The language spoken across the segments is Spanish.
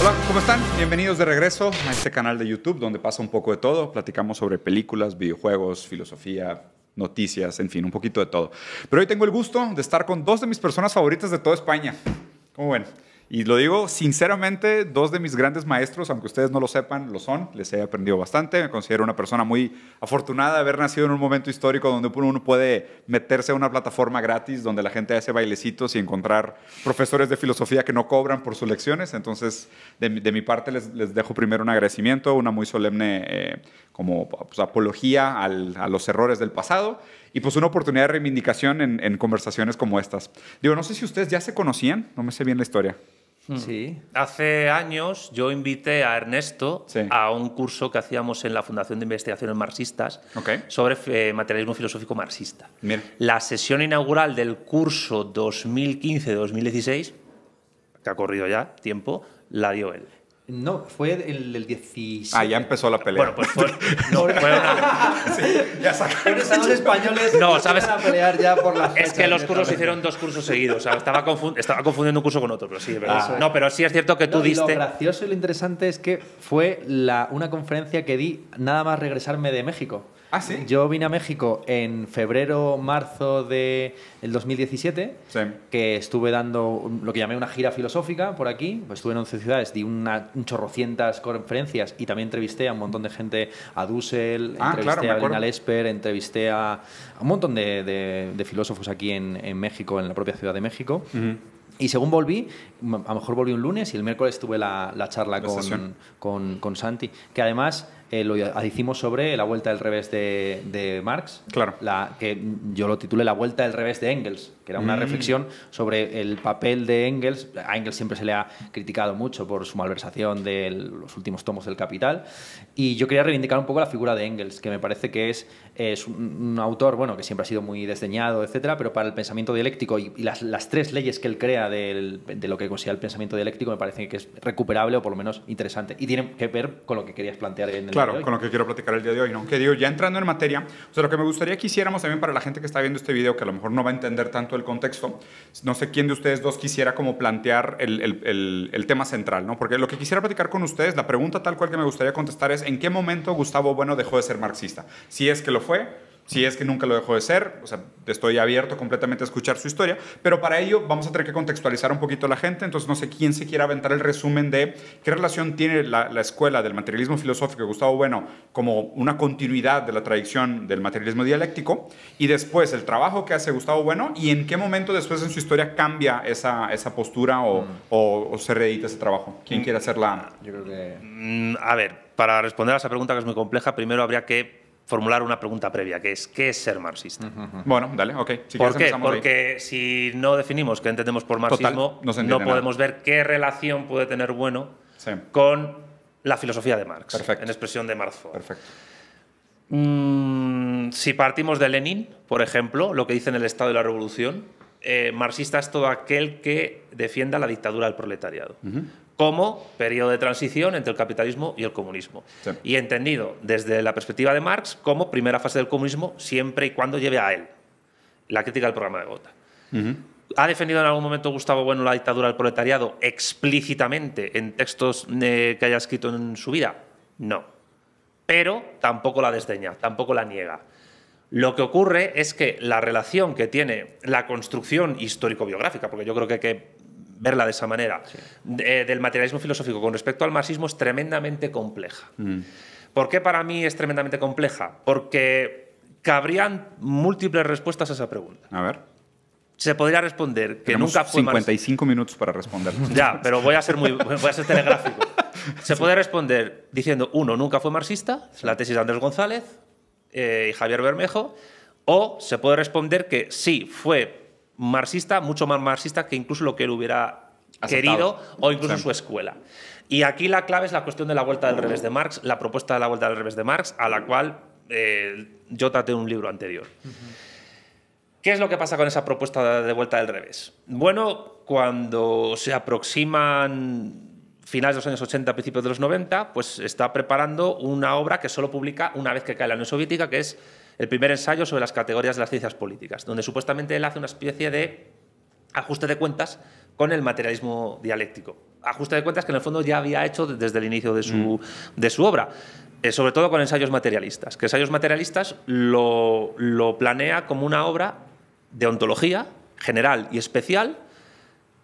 Hola, ¿cómo están? Bienvenidos de regreso a este canal de YouTube donde pasa un poco de todo. Platicamos sobre películas, videojuegos, filosofía, noticias, en fin, un poquito de todo. Pero hoy tengo el gusto de estar con dos de mis personas favoritas de toda España. ¿Cómo ven? Y lo digo sinceramente, dos de mis grandes maestros, aunque ustedes no lo sepan, lo son, les he aprendido bastante, me considero una persona muy afortunada de haber nacido en un momento histórico donde uno puede meterse a una plataforma gratis donde la gente hace bailecitos y encontrar profesores de filosofía que no cobran por sus lecciones. Entonces, de, mi parte les, dejo primero un agradecimiento, una muy solemne eh, como pues, apología a los errores del pasado y pues una oportunidad de reivindicación en conversaciones como estas. Digo, no sé si ustedes ya se conocían, no me sé bien la historia. Mm. Sí. Hace años yo invité a Ernesto a un curso que hacíamos en la Fundación de Investigaciones Marxistas sobre eh, materialismo filosófico marxista. La sesión inaugural del curso 2015-2016, que ha corrido ya tiempo, la dio él. No, fue el, el Ah, ya empezó la pelea. Bueno, pues fue. No, fue sí, ya sacaron. españoles no, ¿sabes? a pelear ya por Es que los cursos hicieron dos cursos seguidos. estaba, confundiendo un curso con otro, pero sí, verdad. Ah. no, pero sí es cierto que tú diste. Lo gracioso y lo interesante es que fue la, una conferencia que di nada más regresarme de México. ¿Ah, Yo vine a México en febrero, marzo del 2017, que estuve dando lo que llamé una gira filosófica por aquí. Pues estuve en 11 ciudades, di un chorrocientas conferencias y también entrevisté a un montón de gente, a Dussel, ah, entrevisté a Elena Lesper, entrevisté a, un montón de, filósofos aquí en, México, en la propia Ciudad de México. Y según volví, a lo mejor volví un lunes y el miércoles tuve la, charla con, con, con Santi, que además eh, lo hicimos sobre la vuelta del revés de, Marx, claro. la, que yo lo titulé La vuelta del revés de Engels, que era una mm. reflexión sobre el papel de Engels. A Engels siempre se le ha criticado mucho por su malversación de los últimos tomos del Capital, y yo quería reivindicar un poco la figura de Engels, que me parece que es, es un, autor bueno, que siempre ha sido muy desdeñado, etcétera, pero para el pensamiento dialéctico y, las, las, tres leyes que él crea de lo que considera el pensamiento dialéctico me parece que es recuperable o por lo menos interesante, y tiene que ver con lo que querías plantear en el claro, con lo que quiero platicar el día de hoy, ¿no? Que digo, ya entrando en materia, o sea, lo que me gustaría que hiciéramos también para la gente que está viendo este video, que a lo mejor no va a entender tanto el contexto, no sé quién de ustedes dos quisiera como plantear el, el tema central, ¿no? Porque lo que quisiera platicar con ustedes, la pregunta tal cual que me gustaría contestar es, ¿en qué momento Gustavo Bueno dejó de ser marxista? Si es que lo fue, si es que nunca lo dejó de ser, o sea, estoy abierto completamente a escuchar su historia, pero para ello vamos a tener que contextualizar un poquito a la gente, entonces no sé quién se quiera aventar el resumen de qué relación tiene la, la escuela del materialismo filosófico de Gustavo Bueno como una continuidad de la tradición del materialismo dialéctico y después el trabajo que hace Gustavo Bueno y en qué momento después en su historia cambia esa, esa postura o, mm. o, se reedita ese trabajo. ¿Quién mm. quiere hacerla? Yo creo que... Mm, a ver, para responder a esa pregunta que es muy compleja, primero habría que formular una pregunta previa, que es ¿qué es ser marxista? Bueno, dale, ok. ¿Por qué? Porque si no definimos qué entendemos por marxismo, no, podemos ver qué relación puede tener bueno con la filosofía de Marx, en expresión de Marx Perfecto. Mm, si partimos de Lenin, por ejemplo, lo que dice en el Estado de la Revolución, eh, marxista es todo aquel que defienda la dictadura del proletariado como periodo de transición entre el capitalismo y el comunismo. Y entendido desde la perspectiva de Marx como primera fase del comunismo siempre y cuando lleve a él la crítica del programa de Gotha. ¿Ha defendido en algún momento Gustavo Bueno la dictadura del proletariado explícitamente en textos eh, que haya escrito en su vida? No. Pero tampoco la desdeña, tampoco la niega. Lo que ocurre es que la relación que tiene la construcción histórico-biográfica, porque yo creo que que verla de esa manera, eh, del materialismo filosófico con respecto al marxismo es tremendamente compleja. Mm. ¿Por qué para mí es tremendamente compleja? Porque cabrían múltiples respuestas a esa pregunta. A ver. Se podría responder que nunca fue 55 minutos para responder. Ya, pero voy a ser muy voy a ser telegráfico. Se puede responder diciendo uno, nunca fue marxista, la tesis de Andrés González eh, y Javier Bermejo, o se puede responder que sí fue marxista, mucho más marxista que incluso lo que él hubiera querido o incluso su escuela. Y aquí la clave es la cuestión de la vuelta del revés de Marx, la propuesta de la vuelta del revés de Marx, a la cual eh, yo traté un libro anterior. ¿Qué es lo que pasa con esa propuesta de vuelta del revés? Bueno, cuando se aproximan finales de los años 80, principios de los 90, pues está preparando una obra que solo publica una vez que cae la Unión Soviética, que es el primer ensayo sobre las categorías de las ciencias políticas, donde supuestamente él hace una especie de ajuste de cuentas con el materialismo dialéctico. Ajuste de cuentas que en el fondo ya había hecho desde el inicio de su, mm. obra, eh, sobre todo con ensayos materialistas, que ensayos materialistas lo, lo planea como una obra de ontología general y especial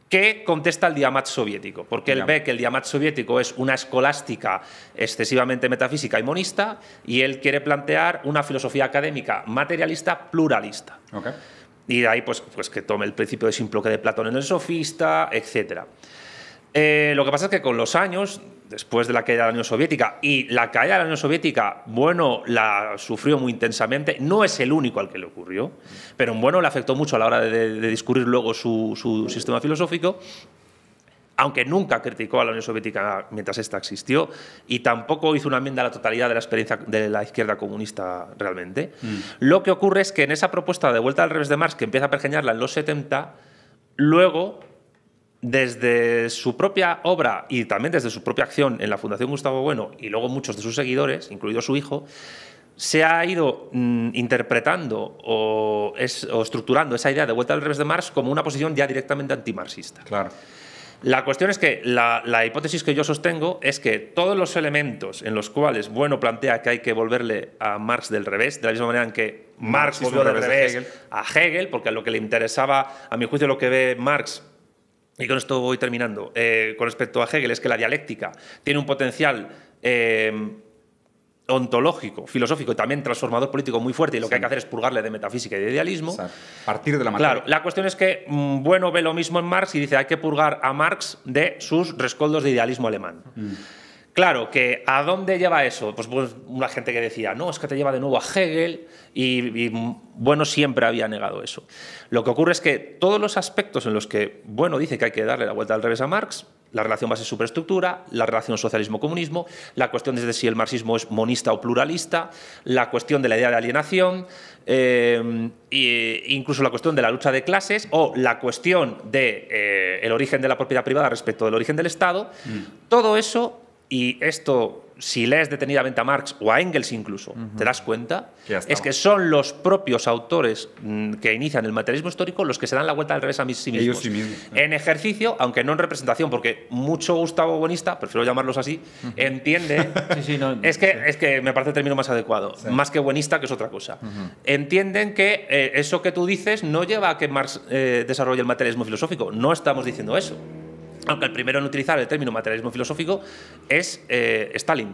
que contesta el Diamat soviético, porque él ve que el Diamat soviético es una escolástica excesivamente metafísica y monista, y él quiere plantear una filosofía académica materialista pluralista. Y de ahí pues, pues que tome el principio de simple que de Platón en el sofista, etc. Eh, lo que pasa es que con los años después de la caída de la Unión Soviética, y la caída de la Unión Soviética, bueno, la sufrió muy intensamente, no es el único al que le ocurrió, pero bueno, le afectó mucho a la hora de, descubrir discurrir luego su, sistema filosófico, aunque nunca criticó a la Unión Soviética mientras ésta existió y tampoco hizo una enmienda a la totalidad de la experiencia de la izquierda comunista realmente. Mm. Lo que ocurre es que en esa propuesta de vuelta al revés de Marx, que empieza a pergeñarla en los 70, luego desde su propia obra y también desde su propia acción en la Fundación Gustavo Bueno y luego muchos de sus seguidores, incluido su hijo, se ha ido mm, interpretando o, estructurando esa idea de vuelta al revés de Marx como una posición ya directamente antimarxista. Claro. La cuestión es que la, hipótesis que yo sostengo es que todos los elementos en los cuales Bueno plantea que hay que volverle a Marx del revés, de la misma manera en que Marx, volvió del revés, a, Hegel. porque a lo que le interesaba, a mi juicio, lo que ve Marx y con esto voy terminando, eh, con respecto a Hegel, es que la dialéctica tiene un potencial eh, ontológico, filosófico y también transformador político muy fuerte y lo que hay que hacer es purgarle de metafísica y de idealismo. partir de la Claro, la cuestión es que mm, Bueno ve lo mismo en Marx y dice hay que purgar a Marx de sus rescoldos de idealismo alemán. Mm. Claro, que ¿a dónde lleva eso? Pues, pues, una gente que decía, no, es que te lleva de nuevo a Hegel y, bueno siempre había negado eso. Lo que ocurre es que todos los aspectos en los que bueno dice que hay que darle la vuelta al revés a Marx, la relación base-superestructura, la relación socialismo-comunismo, la cuestión desde si el marxismo es monista o pluralista, la cuestión de la idea de alienación, eh, e incluso la cuestión de la lucha de clases o la cuestión del de, eh, el origen de la propiedad privada respecto del origen del Estado, mm. todo eso y esto, si lees detenidamente a Marx o a Engels incluso, te das cuenta, es que son los propios autores mm, que inician el materialismo histórico los que se dan la vuelta al revés a sí mismos. En ejercicio, aunque no en representación, porque mucho Gustavo Buenista, prefiero llamarlos así, entiende. es, que, es que me parece el término más adecuado, más que buenista, que es otra cosa. Entienden que eh, eso que tú dices no lleva a que Marx eh, desarrolle el materialismo filosófico. No estamos diciendo eso aunque el primero en utilizar el término materialismo filosófico es eh, Stalin.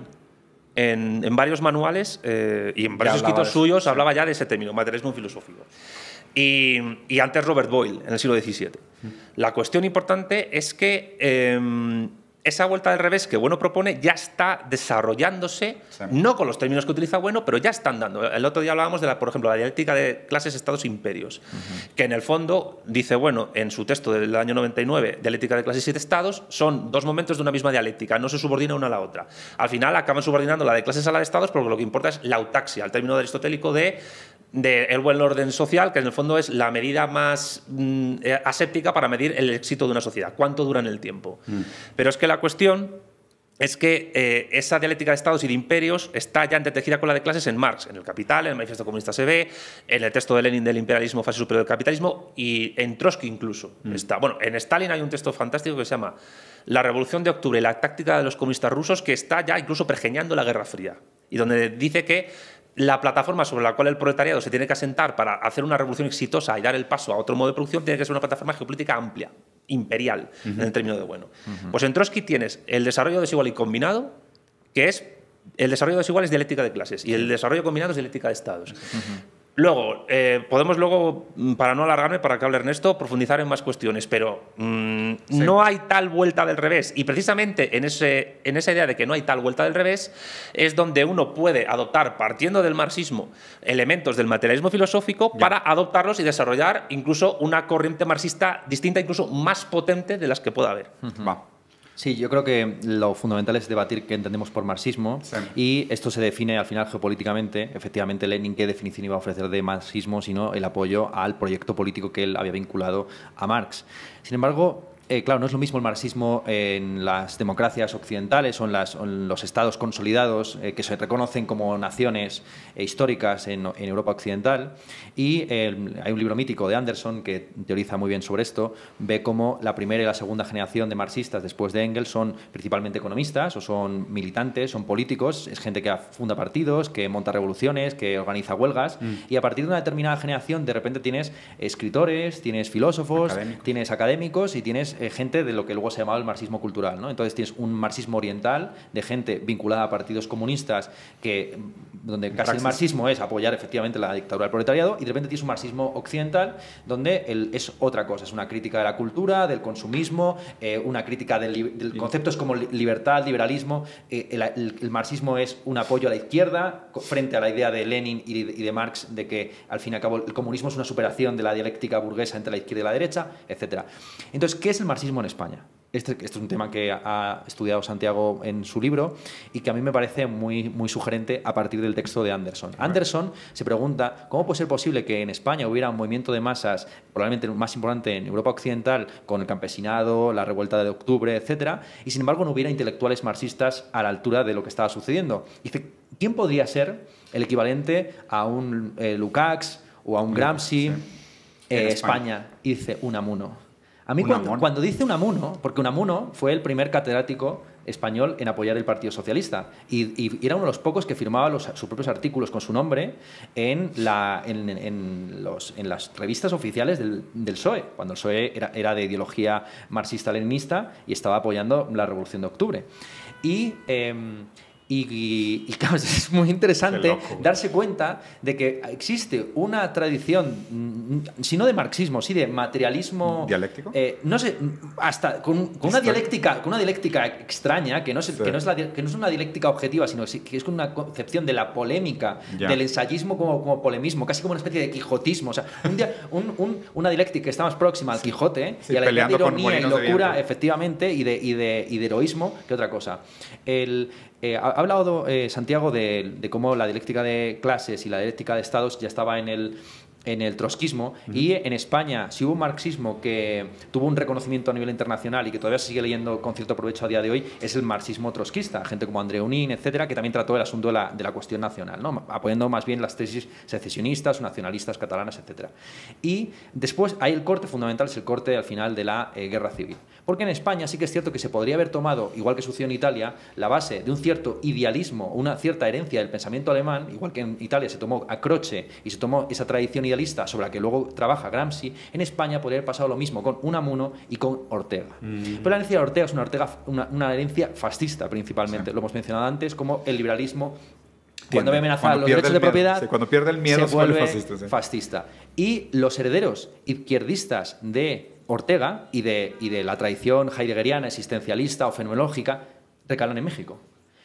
En, varios manuales eh, y en varios escritos suyos hablaba ya de ese término, materialismo filosófico. Y, y antes Robert Boyle, en el siglo XVII. Mm. La cuestión importante es que em, esa vuelta al revés que Bueno propone ya está desarrollándose, no con los términos que utiliza Bueno, pero ya están dando. El otro día hablábamos de, la, por ejemplo, la dialéctica de clases, estados, imperios, que en el fondo dice Bueno, en su texto del año 99, dialéctica de clases y de estados, son dos momentos de una misma dialéctica, no se subordina una a la otra. Al final acaban subordinando la de clases a la de estados porque lo que importa es la autaxia, el término aristotélico de del buen orden social, que en el fondo es la medida más mm, eh, aséptica para medir el éxito de una sociedad, cuánto dura en el tiempo. Mm. Pero es que la cuestión es que eh, esa dialéctica de estados y de imperios está ya entretejida con la de clases en Marx, en el Capital, en el Manifiesto Comunista se ve, en el texto de Lenin del imperialismo, fase superior del capitalismo y en Trotsky incluso mm. está. Bueno, en Stalin hay un texto fantástico que se llama La Revolución de Octubre, la táctica de los comunistas rusos, que está ya incluso pergeñando la Guerra Fría y donde dice que la plataforma sobre la cual el proletariado se tiene que asentar para hacer una revolución exitosa y dar el paso a otro modo de producción tiene que ser una plataforma geopolítica amplia, imperial, en el término de bueno. Pues en Trotsky tienes el desarrollo desigual y combinado, que es el desarrollo desigual es dialéctica de clases y el desarrollo combinado es dialéctica de estados. Luego, eh, podemos luego, mm, para no alargarme, para que hable Ernesto, profundizar en más cuestiones, pero mm, no hay tal vuelta del revés. Y precisamente en, esa idea de que no hay tal vuelta del revés es donde uno puede adoptar, partiendo del marxismo, elementos del materialismo filosófico para adoptarlos y desarrollar incluso una corriente marxista distinta, incluso más potente de las que pueda haber. Sí, yo creo que lo fundamental es debatir qué entendemos por marxismo y esto se define al final geopolíticamente. Efectivamente, Lenin qué definición iba a ofrecer de marxismo, sino el apoyo al proyecto político que él había vinculado a Marx. Sin embargo, eh, claro, no es lo mismo el marxismo en las democracias occidentales o en, las, los estados consolidados eh, que se reconocen como naciones eh, históricas en, Europa occidental. Y hay un libro mítico de Anderson que teoriza muy bien sobre esto, ve cómo la primera y la segunda generación de marxistas después de Engels son principalmente economistas o son militantes, son políticos, es gente que funda partidos, que monta revoluciones, que organiza huelgas. Mm. Y a partir de una determinada generación, de repente tienes escritores, tienes filósofos, tienes académicos y tienes eh, gente de lo que luego se llamaba el marxismo cultural. ¿no? Entonces tienes un marxismo oriental de gente vinculada a partidos comunistas, que, donde casi el marxismo es apoyar efectivamente la dictadura del proletariado, y de repente tienes un marxismo occidental donde es otra cosa, es una crítica de la cultura, del consumismo, eh, una crítica del, conceptos como libertad, liberalismo. Eh, el, marxismo es un apoyo a la izquierda frente a la idea de Lenin y de, Marx de que al fin y al cabo el comunismo es una superación de la dialéctica burguesa entre la izquierda y la derecha, etc. Entonces, ¿qué es el marxismo en España? Este, este, es un tema que ha estudiado Santiago en su libro y que a mí me parece muy, muy sugerente a partir del texto de Anderson. Anderson se pregunta cómo puede ser posible que en España hubiera un movimiento de masas, probablemente más importante en Europa Occidental, con el campesinado, la revuelta de octubre, etc., y sin embargo no hubiera intelectuales marxistas a la altura de lo que estaba sucediendo. Dice, ¿quién podría ser el equivalente a un eh, Lukács o a un Gramsci eh, en España. dice, un Amuno a mí cuando, dice Unamuno, porque Unamuno fue el primer catedrático español en apoyar el Partido Socialista y, era uno de los pocos que firmaba sus propios artículos con su nombre en, la, las revistas oficiales del, PSOE, cuando el PSOE era, de ideología marxista-leninista y estaba apoyando la Revolución de Octubre. Y... Em, y, claro, es muy interesante darse cuenta de que existe una tradición, mm, si no de marxismo, sí de materialismo. ¿Dialéctico? Eh, no sé, hasta con, una dialéctica, con una dialéctica extraña, que no, es, que, no es que no es una dialéctica objetiva, sino que es con una concepción de la polémica, del ensayismo como, como, polemismo, casi como una especie de quijotismo. O sea, un una dialéctica que está más próxima al Quijote ¿eh? y a la ironía y locura, efectivamente, y de, y, de, y de heroísmo que otra cosa. El. Eh, ha hablado eh, Santiago de, de, cómo la dialéctica de clases y la dialéctica de estados ya estaba en el, en el trotskismo y en España, si hubo un marxismo que tuvo un reconocimiento a nivel internacional y que todavía se sigue leyendo con cierto provecho a día de hoy, es el marxismo trotskista, gente como André Unín, etcétera, que también trató el asunto de la, cuestión nacional, ¿no? apoyando más bien las tesis secesionistas, nacionalistas catalanas, etcétera. Y después hay el corte fundamental, es el corte al final de la eh, guerra civil. Porque en España sí que es cierto que se podría haber tomado, igual que sucedió en Italia, la base de un cierto idealismo, una cierta herencia del pensamiento alemán, igual que en Italia se tomó a croche y se tomó esa tradición idealista sobre la que luego trabaja Gramsci, en España podría haber pasado lo mismo con Unamuno y con Ortega. Mm. Pero la herencia de Ortega es una, Ortega, una, herencia fascista principalmente, lo hemos mencionado antes, como el liberalismo cuando ve amenazar los derechos de propiedad, cuando pierde el miedo vuelve, fascista, Y los herederos izquierdistas de Ortega y de, la tradición heideggeriana, existencialista o fenomenológica, recalan en México.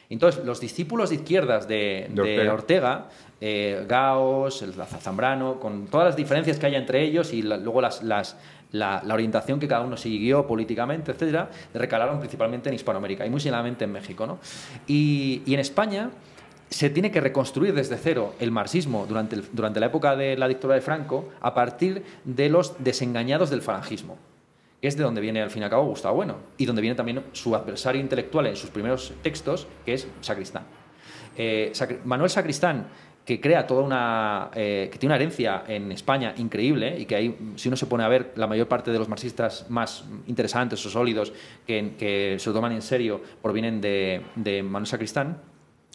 Entonces, los discípulos de izquierdas de, Ortega, eh, Gaos, el Zambrano, con todas las diferencias que haya entre ellos y luego la, orientación que cada uno siguió políticamente, etcétera, recalaron principalmente en Hispanoamérica y muy sinceramente en México. ¿no? Y, en España se tiene que reconstruir desde cero el marxismo durante, la época de la dictadura de Franco a partir de los desengañados del falangismo es de donde viene al fin y al cabo Gustavo Bueno y donde viene también su adversario intelectual en sus primeros textos, que es Sacristán. Eh, Manuel Sacristán que crea toda una. Eh, que tiene una herencia en España increíble y que ahí, si uno se pone a ver, la mayor parte de los marxistas más interesantes o sólidos que, se toman en serio provienen de, de Manuel Sacristán.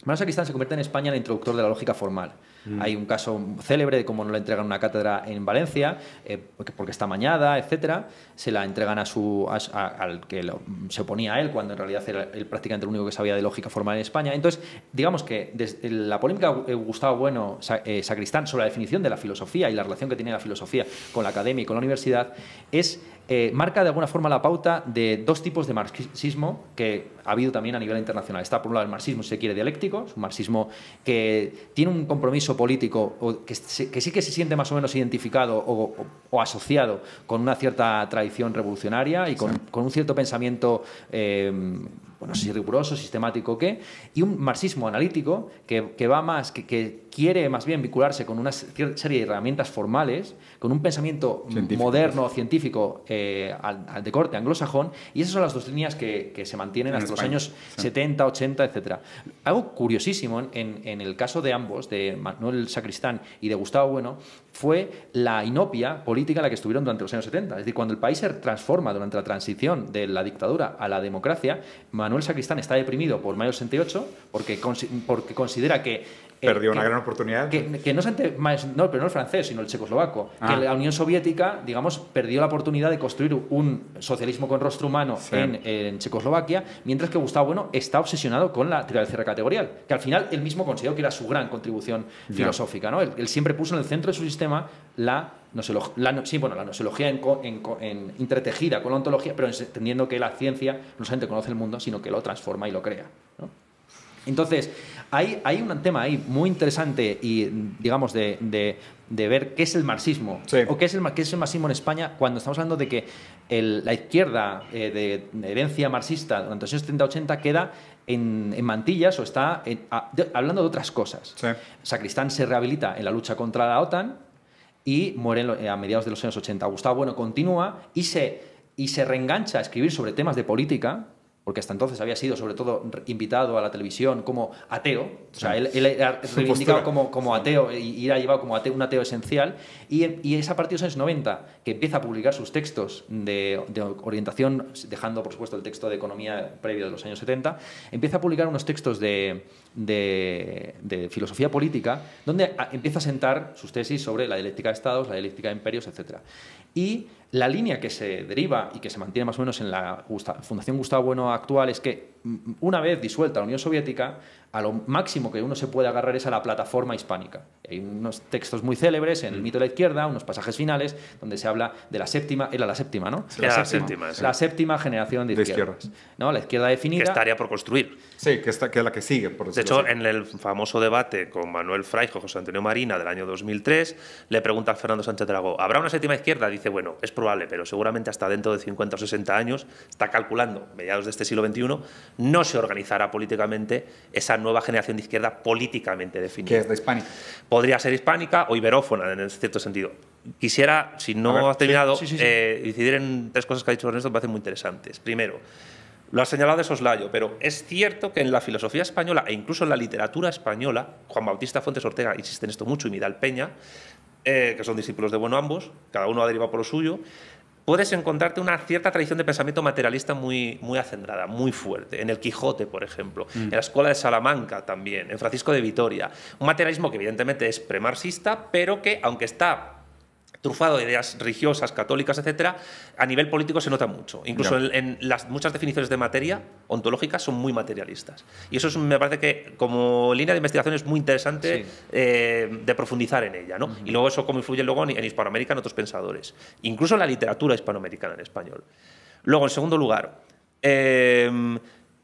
Manuel Sacristán se convierte en España en el introductor de la lógica formal. Mm. Hay un caso célebre de cómo no le entregan una cátedra en Valencia eh, porque está mañada, etcétera. Se la entregan a su, al que se oponía a él, cuando en realidad era el, prácticamente el único que sabía de lógica formal en España. Entonces, digamos que desde eh, la polémica de eh, Gustavo Bueno, Sacristán, sobre la definición de la filosofía y la relación que tiene la filosofía con la academia y con la universidad, es eh, marca de alguna forma la pauta de dos tipos de marxismo que ha habido también a nivel internacional. Está por un lado el marxismo, si se quiere, dialéctico, es un marxismo que tiene un compromiso político que, sí que se siente más o menos identificado o, asociado con una cierta tradición revolucionaria y con, un cierto pensamiento... Eh, bueno, si riguroso, sistemático o qué, y un marxismo analítico que, va más, que, que, quiere más bien vincularse con una serie de herramientas formales con un pensamiento moderno, científico, eh, de corte anglosajón, y esas son las dos líneas que, se mantienen hasta los años 70, 80, etc. Algo curiosísimo en, el caso de ambos, de Manuel Sacristán y de Gustavo Bueno, fue la inopia política en la que estuvieron durante los años 70. Es decir, cuando el país se transforma durante la transición de la dictadura a la democracia, Manuel Sacristán está deprimido por mayo 68 porque, porque considera que eh, perdió una gran oportunidad. Que, no, es, no, pero no el francés, sino el checoslovaco. Ah. Que la Unión Soviética, digamos, perdió la oportunidad de construir un socialismo con rostro humano en, Checoslovaquia, mientras que Gustavo Bueno está obsesionado con la teoría del categorial, que al final él mismo consideró que era su gran contribución filosófica. ¿no? Él, siempre puso en el centro de su sistema la la, sí, bueno, la nosología en, en, con la ontología, pero entendiendo que la ciencia no solamente conoce el mundo, sino que lo transforma y lo crea. Entonces, hay, un tema ahí muy interesante y, digamos, de, ver qué es el marxismo o qué es el, marxismo en España cuando estamos hablando de que la izquierda eh, de herencia marxista durante los años 70-80 queda en, mantillas o está hablando de otras cosas. Sacristán se rehabilita en la lucha contra la OTAN y muere a mediados de los años 80. Gustavo Bueno continúa y se, y se reengancha a escribir sobre temas de política porque hasta entonces había sido sobre todo invitado a la televisión como ateo, o sea, él, era reivindicado como, como ateo y era llevado como ateo, un ateo esencial, y, y es a partir de los años 90 que empieza a publicar sus textos de, orientación, dejando por supuesto el texto de economía previo de los años 70, empieza a publicar unos textos de, de filosofía política, donde empieza a sentar sus tesis sobre la dialéctica de estados, la dialéctica de imperios, etc. Y la línea que se deriva y que se mantiene más o menos en la Fundación Gustavo Bueno actual es que mm, una vez disuelta la Unión Soviética, a lo máximo que uno se puede agarrar es a la plataforma hispánica. Hay unos textos muy célebres en el mm. mito de la izquierda, unos pasajes finales, donde se habla de la séptima, era la séptima, ¿no? La, la séptima, la séptima generación de, izquierdas. ¿no? La izquierda definida. Que estaría por construir. Sí, que, está, que es la que sigue. Por de hecho, en el famoso debate con Manuel Fraijo, José Antonio Marina, del año 2003, le pregunta a Fernando Sánchez Dragó, ¿habrá una séptima izquierda? Dice, bueno, es probable, pero seguramente hasta dentro de 50 o 60 años, está calculando, mediados de este siglo XXI, no se organizará políticamente esa nueva generación de izquierda políticamente definida. Que es la hispánica? Podría ser hispánica o iberófona en cierto sentido. Quisiera, si no ha has terminado, eh, incidir en tres cosas que ha dicho Ernesto que me parecen muy interesantes. Primero, lo ha señalado de soslayo, pero es cierto que en la filosofía española e incluso en la literatura española, Juan Bautista Fuentes Ortega insiste en esto mucho y Midal Peña, eh, que son discípulos de Bueno ambos, cada uno ha derivado por lo suyo, puedes encontrarte una cierta tradición de pensamiento materialista muy, muy acendrada, muy fuerte. En el Quijote, por ejemplo, mm. en la Escuela de Salamanca también, en Francisco de Vitoria. Un materialismo que evidentemente es premarxista, pero que, aunque está trufado de ideas religiosas, católicas, etcétera, a nivel político se nota mucho. Incluso en, las muchas definiciones de materia ontológica son muy materialistas. Y eso me parece que como línea de investigación es muy interesante eh, de profundizar en ella, Y luego eso cómo influye luego en, en Hispanoamérica en otros pensadores, incluso en la literatura hispanoamericana en español. Luego, en segundo lugar, eh,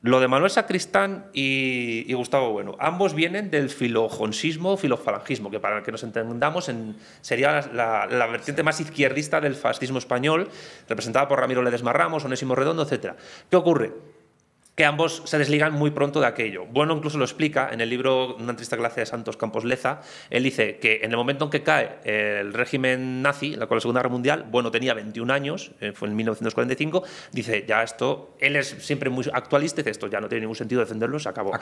lo de Manuel Sacristán y, Gustavo Bueno, ambos vienen del filojonsismo, filofalangismo, que para que nos entendamos sería la, vertiente más izquierdista del fascismo español, representada por Ramiro Ledesma Ramos, Onésimo Redondo, etc. ¿Qué ocurre? que ambos se desligan muy pronto de aquello. Bueno incluso lo explica en el libro Una triste clase de Santos Campos Leza. Él dice que en el momento en que cae el régimen nazi, la, la Segunda Guerra Mundial, bueno tenía 21 años, eh, fue en 1945, dice ya esto, él es siempre muy actualista, dice esto ya no tiene ningún sentido defenderlo, se acabó.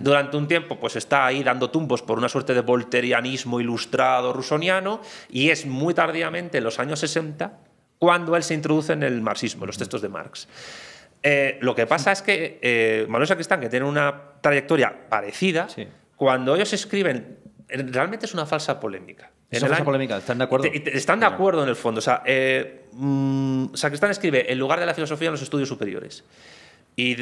Durante un tiempo pues está ahí dando tumbos por una suerte de volterianismo ilustrado rusoniano y es muy tardíamente, en los años 60, cuando él se introduce en el marxismo, en los textos de Marx. Eh, lo que pasa es que eh, Manuel Sacristán, que tiene una trayectoria parecida, cuando ellos escriben, eh, realmente es una falsa polémica. Es una falsa polémica, ¿están de acuerdo? están de acuerdo en el fondo. Eh, mm, Sacristán escribe el lugar de la filosofía en los estudios superiores. Y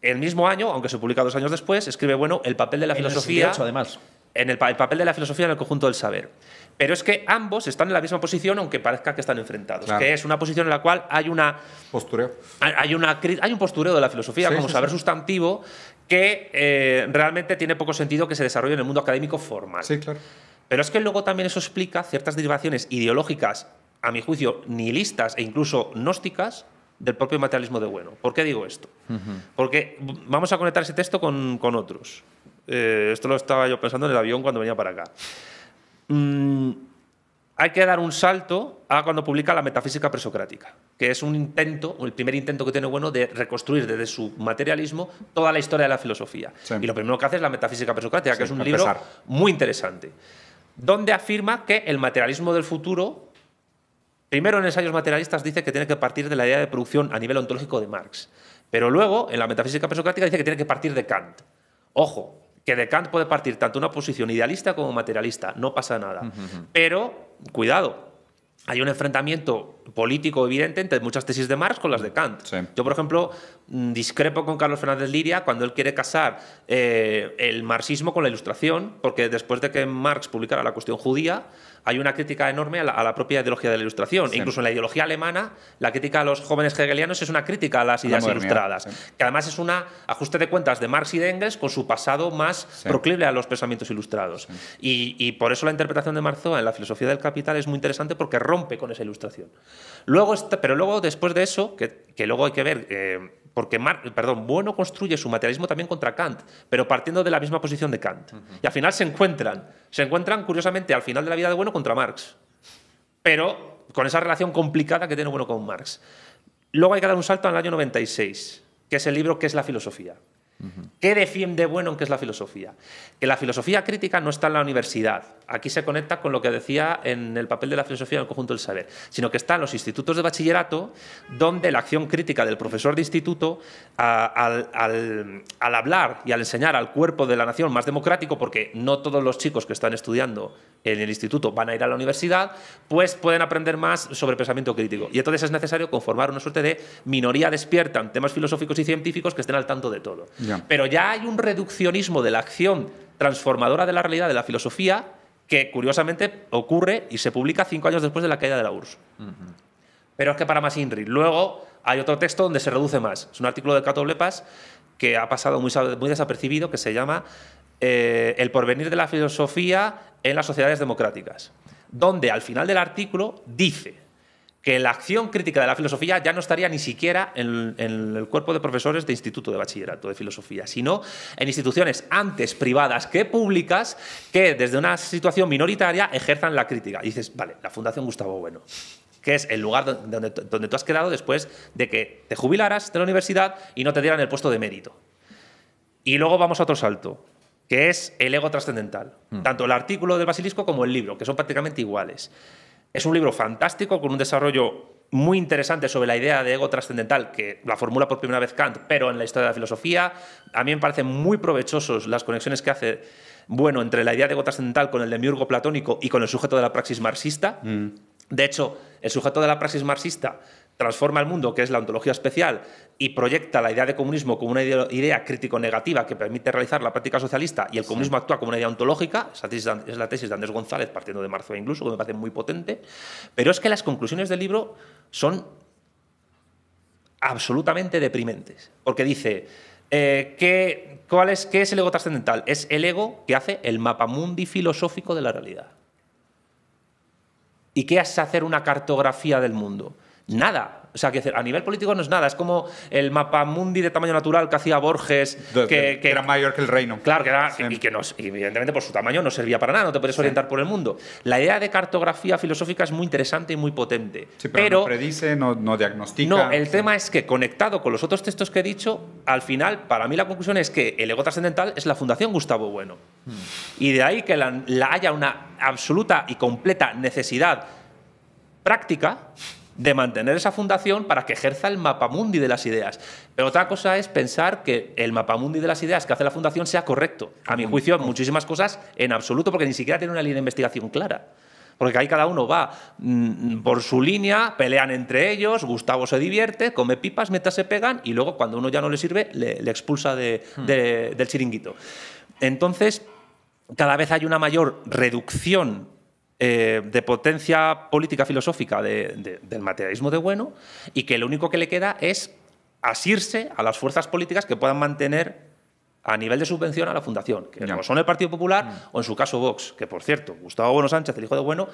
el mismo año, aunque se publica dos años después, escribe, bueno, el papel de la filosofía. además. En el, el papel de la filosofía en el conjunto del saber. Pero es que ambos están en la misma posición, aunque parezca que están enfrentados. Que es una posición en la cual hay una. Postureo. Hay, una, hay un postureo de la filosofía como saber sustantivo que eh, realmente tiene poco sentido que se desarrolle en el mundo académico formal. Sí, claro. Pero es que luego también eso explica ciertas derivaciones ideológicas, a mi juicio, nihilistas e incluso gnósticas, del propio materialismo de bueno. ¿Por qué digo esto? Porque vamos a conectar ese texto con, con otros. Eh, esto lo estaba yo pensando en el avión cuando venía para acá. Mm, hay que dar un salto a cuando publica La Metafísica Presocrática, que es un intento, el primer intento que tiene bueno de reconstruir desde su materialismo toda la historia de la filosofía. Y lo primero que hace es La Metafísica Presocrática, que es un libro muy interesante, donde afirma que el materialismo del futuro, primero en ensayos materialistas, dice que tiene que partir de la idea de producción a nivel ontológico de Marx, pero luego en La Metafísica Presocrática dice que tiene que partir de Kant. Ojo, que de Kant puede partir tanto una posición idealista como materialista, no pasa nada. Pero, cuidado, hay un enfrentamiento político evidente entre muchas tesis de Marx con las de Kant. Yo, por ejemplo, mm, discrepo con Carlos Fernández Liria cuando él quiere casar eh, el marxismo con la ilustración, porque después de que Marx publicara La cuestión judía, hay una crítica enorme a la, propia ideología de la ilustración. incluso en la ideología alemana, la crítica a los jóvenes hegelianos es una crítica a las ah, ideas ilustradas, que además es un ajuste de cuentas de Marx y de Engels con su pasado más proclive a los pensamientos ilustrados. Y, por eso la interpretación de marzo en la filosofía del capital es muy interesante porque rompe con esa ilustración. Luego pero luego, después de eso, que, luego hay que ver... Eh, porque perdón, Bueno construye su materialismo también contra Kant, pero partiendo de la misma posición de Kant. Y al final se encuentran, se encuentran curiosamente al final de la vida de Bueno contra Marx, pero con esa relación complicada que tiene Bueno con Marx. Luego hay que dar un salto al año 96, que es el libro ¿Qué es la filosofía? ¿Qué defiende Bueno en qué es la filosofía? Que la filosofía crítica no está en la universidad, aquí se conecta con lo que decía en el papel de la filosofía en el conjunto del saber, sino que están los institutos de bachillerato, donde la acción crítica del profesor de instituto, al, hablar y al enseñar al cuerpo de la nación más democrático, porque no todos los chicos que están estudiando en el instituto van a ir a la universidad, pues pueden aprender más sobre pensamiento crítico. Y entonces es necesario conformar una suerte de minoría despierta en temas filosóficos y científicos que estén al tanto de todo. Pero ya hay un reduccionismo de la acción transformadora de la realidad de la filosofía que curiosamente ocurre y se publica cinco años después de la caída de la URSS. Pero es que para más INRI. Luego hay otro texto donde se reduce más. Es un artículo de Cato Blepas que ha pasado muy, desapercibido, que se llama eh, El porvenir de la filosofía en las sociedades democráticas, donde al final del artículo dice, que la acción crítica de la filosofía ya no estaría ni siquiera en, el cuerpo de profesores de Instituto de Bachillerato de Filosofía, sino en instituciones antes privadas que públicas que desde una situación minoritaria ejerzan la crítica. Y dices, vale, la Fundación Gustavo Bueno, que es el lugar donde, tú has quedado después de que te jubilaras de la universidad y no te dieran el puesto de mérito. Y luego vamos a otro salto que es el ego trascendental, mm. tanto el artículo del basilisco como el libro, que son prácticamente iguales. Es un libro fantástico con un desarrollo muy interesante sobre la idea de ego trascendental que la formula por primera vez Kant, pero en la historia de la filosofía. A mí me parecen muy provechosos las conexiones que hace bueno entre la idea de ego trascendental con el demiurgo platónico y con el sujeto de la praxis marxista. Mm. De hecho, el sujeto de la praxis marxista transforma el mundo, que es la ontología especial, y proyecta la idea de comunismo como una idea crítico-negativa que permite realizar la práctica socialista y el comunismo actúa como una idea ontológica, esa es la tesis de Andrés González, partiendo de Marzo incluso, que me parece muy potente, pero es que las conclusiones del libro son absolutamente deprimentes, porque dice... Eh, cuál es, ¿Qué es el ego trascendental? Es el ego que hace el mapamundi filosófico de la realidad. ¿Y qué hace hacer una cartografía del mundo? nada. O sea, que a nivel político no es nada, es como el mapa mundi de tamaño natural que hacía Borges. Que, era mayor que el reino. Claro, que era, y, que evidentemente por su tamaño no servía para nada, no te puedes orientar por el mundo. La idea de cartografía filosófica es muy interesante y muy potente. pero, no predice, no, diagnostica. No, el tema es que conectado con los otros textos que he dicho, al final, para mí la conclusión es que el ego trascendental es la Fundación Gustavo Bueno. Hmm. Y de ahí que haya una absoluta y completa necesidad práctica de mantener esa fundación para que ejerza el mapamundi de las ideas. Pero otra cosa es pensar que el mapamundi de las ideas que hace la fundación sea correcto. A mi mm. juicio, muchísimas cosas en absoluto, porque ni siquiera tiene una línea de investigación clara. Porque ahí cada uno va mm, por su línea, pelean entre ellos, Gustavo se divierte, come pipas metas se pegan y luego cuando uno ya no le sirve, le, expulsa mm. del chiringuito. Entonces, cada vez hay una mayor reducción eh, de potencia política filosófica del materialismo de bueno y que lo único que le queda es asirse a las fuerzas políticas que puedan mantener a nivel de subvención a la fundación, que son el Partido Popular mm. o en su caso Vox, que por cierto, Gustavo Bueno Sánchez, el hijo de Bueno,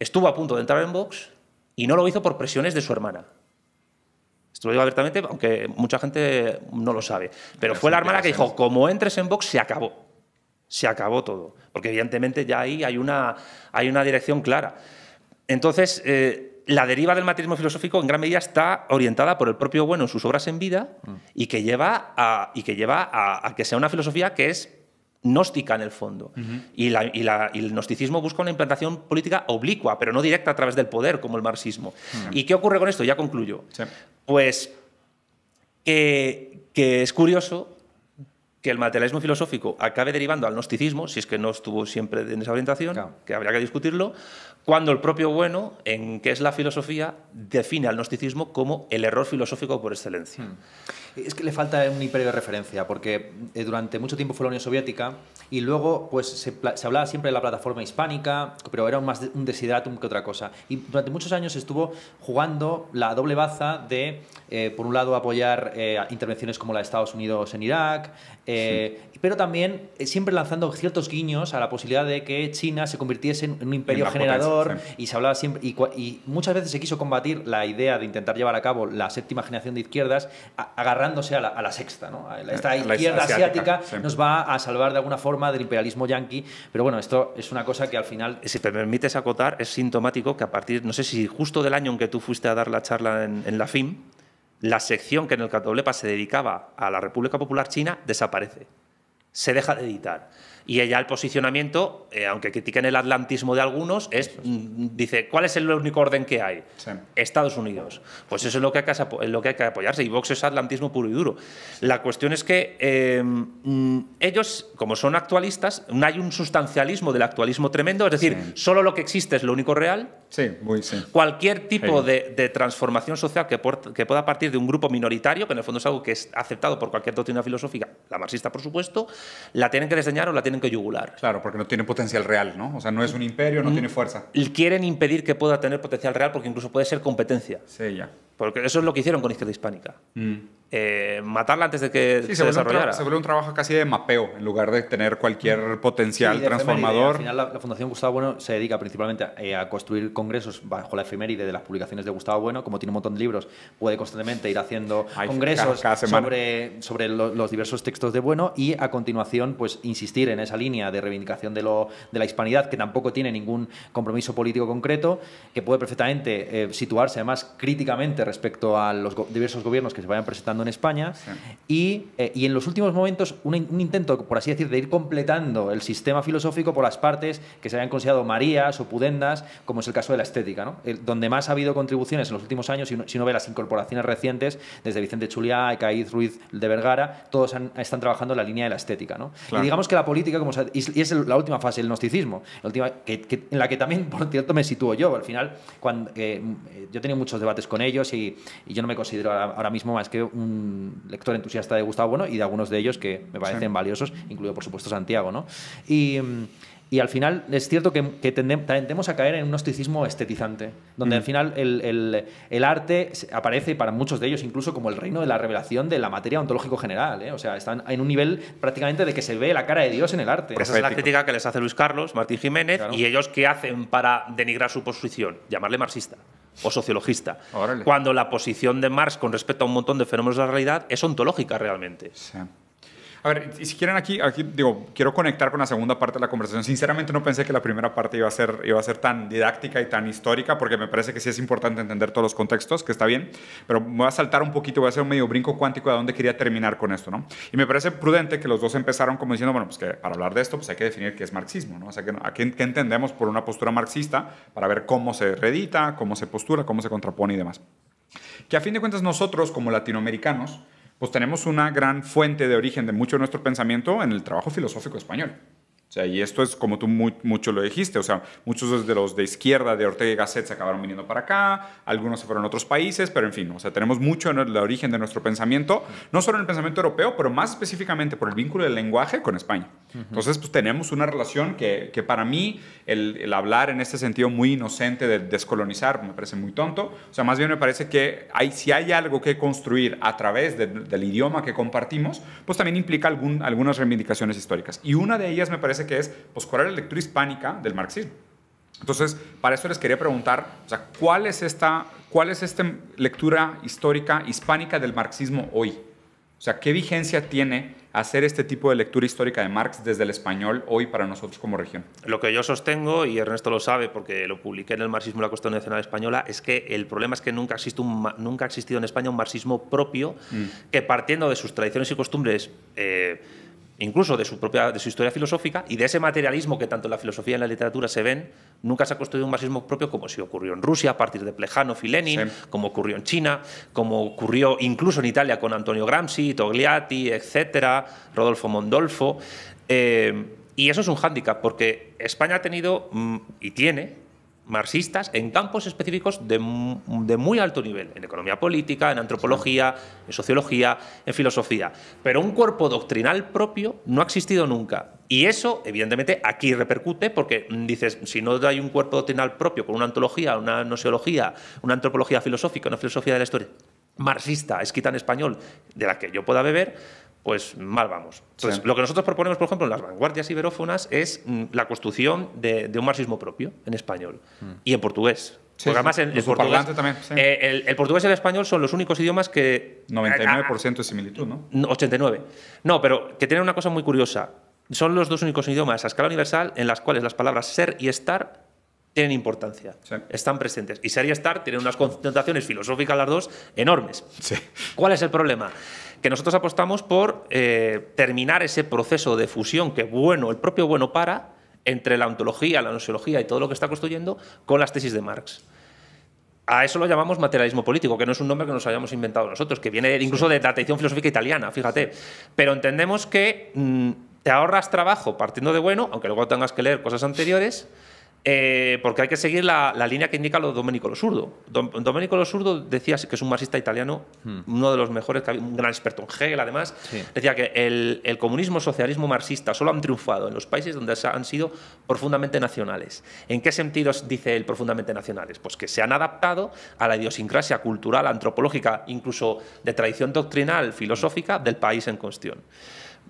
estuvo a punto de entrar en Vox y no lo hizo por presiones de su hermana. Esto lo digo abiertamente, aunque mucha gente no lo sabe. Pero, Pero fue la hermana que dijo, como entres en Vox, se acabó se acabó todo, porque evidentemente ya ahí hay una, dirección clara. Entonces, eh, la deriva del materialismo filosófico en gran medida está orientada por el propio Bueno en sus obras en vida y que lleva, a, y que, lleva a, que sea una filosofía que es gnóstica en el fondo. y, el gnosticismo busca una implantación política oblicua, pero no directa a través del poder, como el marxismo. ¿Y qué ocurre con esto? Ya concluyo. Pues que es curioso el materialismo filosófico acabe derivando al gnosticismo, si es que no estuvo siempre en esa orientación, que habría que discutirlo, cuando el propio Bueno, en qué es la filosofía, define al gnosticismo como el error filosófico por excelencia. Hmm. Es que le falta un imperio de referencia, porque eh, durante mucho tiempo fue la Unión Soviética y luego pues se, hablaba siempre de la plataforma hispánica, pero era más un desideratum que otra cosa. Y durante muchos años estuvo jugando la doble baza de, eh, por un lado, apoyar eh, intervenciones como la de Estados Unidos en Irak, pero también siempre lanzando ciertos guiños a la posibilidad de que China se convirtiese en un imperio generador y se hablaba siempre y, muchas veces se quiso combatir la idea de intentar llevar a cabo la séptima generación de izquierdas agarrando a la, sexta, ¿no? esta izquierda asiática, nos va a salvar de alguna forma del imperialismo yanqui, pero bueno, esto es una cosa que al final... Si te permites acotar, es sintomático que a partir, no sé si justo del año en que tú fuiste a dar la charla en, la FIM, la sección que en el Catoblepa se dedicaba a la República Popular China desaparece, se deja de editar y ella el posicionamiento, eh, aunque critiquen el atlantismo de algunos, es, mm, dice, ¿cuál es el único orden que hay? Estados Unidos. Pues eso es lo que, hay que, lo que hay que apoyarse. Y Vox es atlantismo puro y duro. La cuestión es que em, mm, ellos, como son actualistas, hay un sustancialismo del actualismo tremendo, es decir, solo lo que existe es lo único real. Sí, muy Cualquier tipo de, transformación social que, que pueda partir de un grupo minoritario, que en el fondo es algo que es aceptado por cualquier doctrina filosófica, la marxista por supuesto, la tienen que desdeñar o la tienen que yugular. Claro, porque no tiene potencial real, ¿no? O sea, no es un imperio, no mm. tiene fuerza. Y quieren impedir que pueda tener potencial real porque incluso puede ser competencia. Sí, ya. Porque eso es lo que hicieron con Izquierda Hispánica. Mm. Eh, matarla antes de que se, desarrollara. Se volvió un trabajo casi de mapeo, en lugar de tener cualquier mm. potencial transformador. Al final, la, Fundación Gustavo Bueno se dedica principalmente eh, a, construir congresos bajo la efeméride de las publicaciones de Gustavo Bueno. Como tiene un montón de libros, puede constantemente ir haciendo congresos sobre, los diversos textos de Bueno y a continuación, pues insistir en esa línea de reivindicación de, lo, de la hispanidad, que tampoco tiene ningún compromiso político concreto, que puede perfectamente eh, situarse además críticamente respecto a los diversos gobiernos que se vayan presentando en España y, eh, y, en los últimos momentos un, intento, por así decir, de ir completando el sistema filosófico por las partes que se habían considerado marías o pudendas, como es el caso de la estética, ¿no? donde más ha habido contribuciones en los últimos años, si uno, si no ve las incorporaciones recientes, desde Vicente Chuliá, Caíz Ruiz de Vergara, todos están trabajando en la línea de la estética. ¿no? Y digamos que la política, como y es la última fase, el gnosticismo, la última, que, en la que también, por cierto, me sitúo yo. Al final, cuando, eh, he yo tenía muchos debates con ellos y y, yo no me considero ahora mismo más que un lector entusiasta de Gustavo Bueno y de algunos de ellos que me parecen valiosos, incluido por supuesto Santiago, ¿no? Y y al final es cierto que, tendemos a caer en un gnosticismo estetizante, donde al mm. final el, arte aparece para muchos de ellos incluso como el reino de la revelación de la materia ontológico general. ¿eh? O sea, están en un nivel prácticamente de que se ve la cara de Dios en el arte. esa es la crítica que les hace Luis Carlos, Martín Jiménez, y ellos qué hacen para denigrar su posición, llamarle marxista o sociologista. Cuando la posición de Marx con respecto a un montón de fenómenos de la realidad es ontológica realmente. Sí. A ver, si quieren aquí, aquí digo, quiero conectar con la segunda parte de la conversación. Sinceramente no pensé que la primera parte iba a ser, iba a ser tan didáctica y tan histórica, porque me parece que sí es importante entender todos los contextos, que está bien, pero voy a saltar un poquito, voy a hacer un medio brinco cuántico de dónde quería terminar con esto, ¿no? Y me parece prudente que los dos empezaron como diciendo, bueno, pues que para hablar de esto, pues hay que definir qué es marxismo, ¿no? O sea, que, a qué, qué entendemos por una postura marxista para ver cómo se redita, cómo se postura, cómo se contrapone y demás. Que a fin de cuentas nosotros como latinoamericanos, pues tenemos una gran fuente de origen de mucho de nuestro pensamiento en el trabajo filosófico español y esto es como tú mucho lo dijiste, o sea, muchos de los de izquierda de Ortega y Gasset se acabaron viniendo para acá, algunos se fueron a otros países, pero en fin, o sea, tenemos mucho en el origen de nuestro pensamiento, no solo en el pensamiento europeo, pero más específicamente por el vínculo del lenguaje con España. Entonces, pues tenemos una relación que, para mí el, hablar en este sentido muy inocente de descolonizar me parece muy tonto, o sea, más bien me parece que hay, si hay algo que construir a través del idioma que compartimos, pues también implica algún, algunas reivindicaciones históricas. Y una de ellas me parece que es, pues, la lectura hispánica del marxismo? Entonces, para eso les quería preguntar, o sea, ¿cuál es esta, cuál es esta lectura histórica hispánica del marxismo hoy? O sea, ¿qué vigencia tiene hacer este tipo de lectura histórica de Marx desde el español hoy para nosotros como región? Lo que yo sostengo, y Ernesto lo sabe porque lo publiqué en el Marxismo y la Cuestión Nacional Española, es que el problema es que nunca, ha existido en España un marxismo propio mm. que partiendo de sus tradiciones y costumbres... Eh, incluso de su propia de su historia filosófica y de ese materialismo que tanto en la filosofía y en la literatura se ven, nunca se ha construido un marxismo propio como si ocurrió en Rusia a partir de Plejanov y Lenin, como ocurrió en China, como ocurrió incluso en Italia con Antonio Gramsci, Togliatti, etcétera, Rodolfo Mondolfo. Eh, y eso es un hándicap porque España ha tenido mm, y tiene marxistas en campos específicos de, muy alto nivel, en economía política, en antropología, en sociología, en filosofía. Pero un cuerpo doctrinal propio no ha existido nunca. Y eso, evidentemente, aquí repercute porque mm, dices, si no hay un cuerpo doctrinal propio con una antología, una noseología, una antropología filosófica, una filosofía de la historia marxista, escrita en español, de la que yo pueda beber, pues mal vamos. Pues lo que nosotros proponemos, por ejemplo, en las vanguardias iberófonas es mm, la construcción de, un marxismo propio en español mm. y en portugués. además eh, el, portugués, el, y el español son los únicos idiomas que... 99% de similitud, ¿no? 89. No, pero que tienen una cosa muy curiosa. Son los dos únicos idiomas a escala universal en las cuales las palabras ser y estar tienen importancia, están presentes. Y ser y estar tienen unas concentraciones filosóficas las dos enormes. ¿Cuál es el problema? que nosotros apostamos por eh, terminar ese proceso de fusión que bueno, el propio bueno para, entre la ontología, la nociología y todo lo que está construyendo con las tesis de Marx. A eso lo llamamos materialismo político, que no es un nombre que nos hayamos inventado nosotros, que viene incluso de la tradición filosófica italiana, fíjate. Pero entendemos que mm, te ahorras trabajo partiendo de bueno, aunque luego tengas que leer cosas anteriores eh, porque hay que seguir la, línea que indica lo Domenico Lo Zurdo. Domenico Lo Zurdo decía, que es un marxista italiano, hmm. uno de los mejores, un gran experto en Hegel además, decía que el, el comunismo, socialismo marxista solo han triunfado en los países donde han sido profundamente nacionales. ¿En qué sentido dice él profundamente nacionales? Pues que se han adaptado a la idiosincrasia cultural, antropológica, incluso de tradición doctrinal, filosófica del país en cuestión.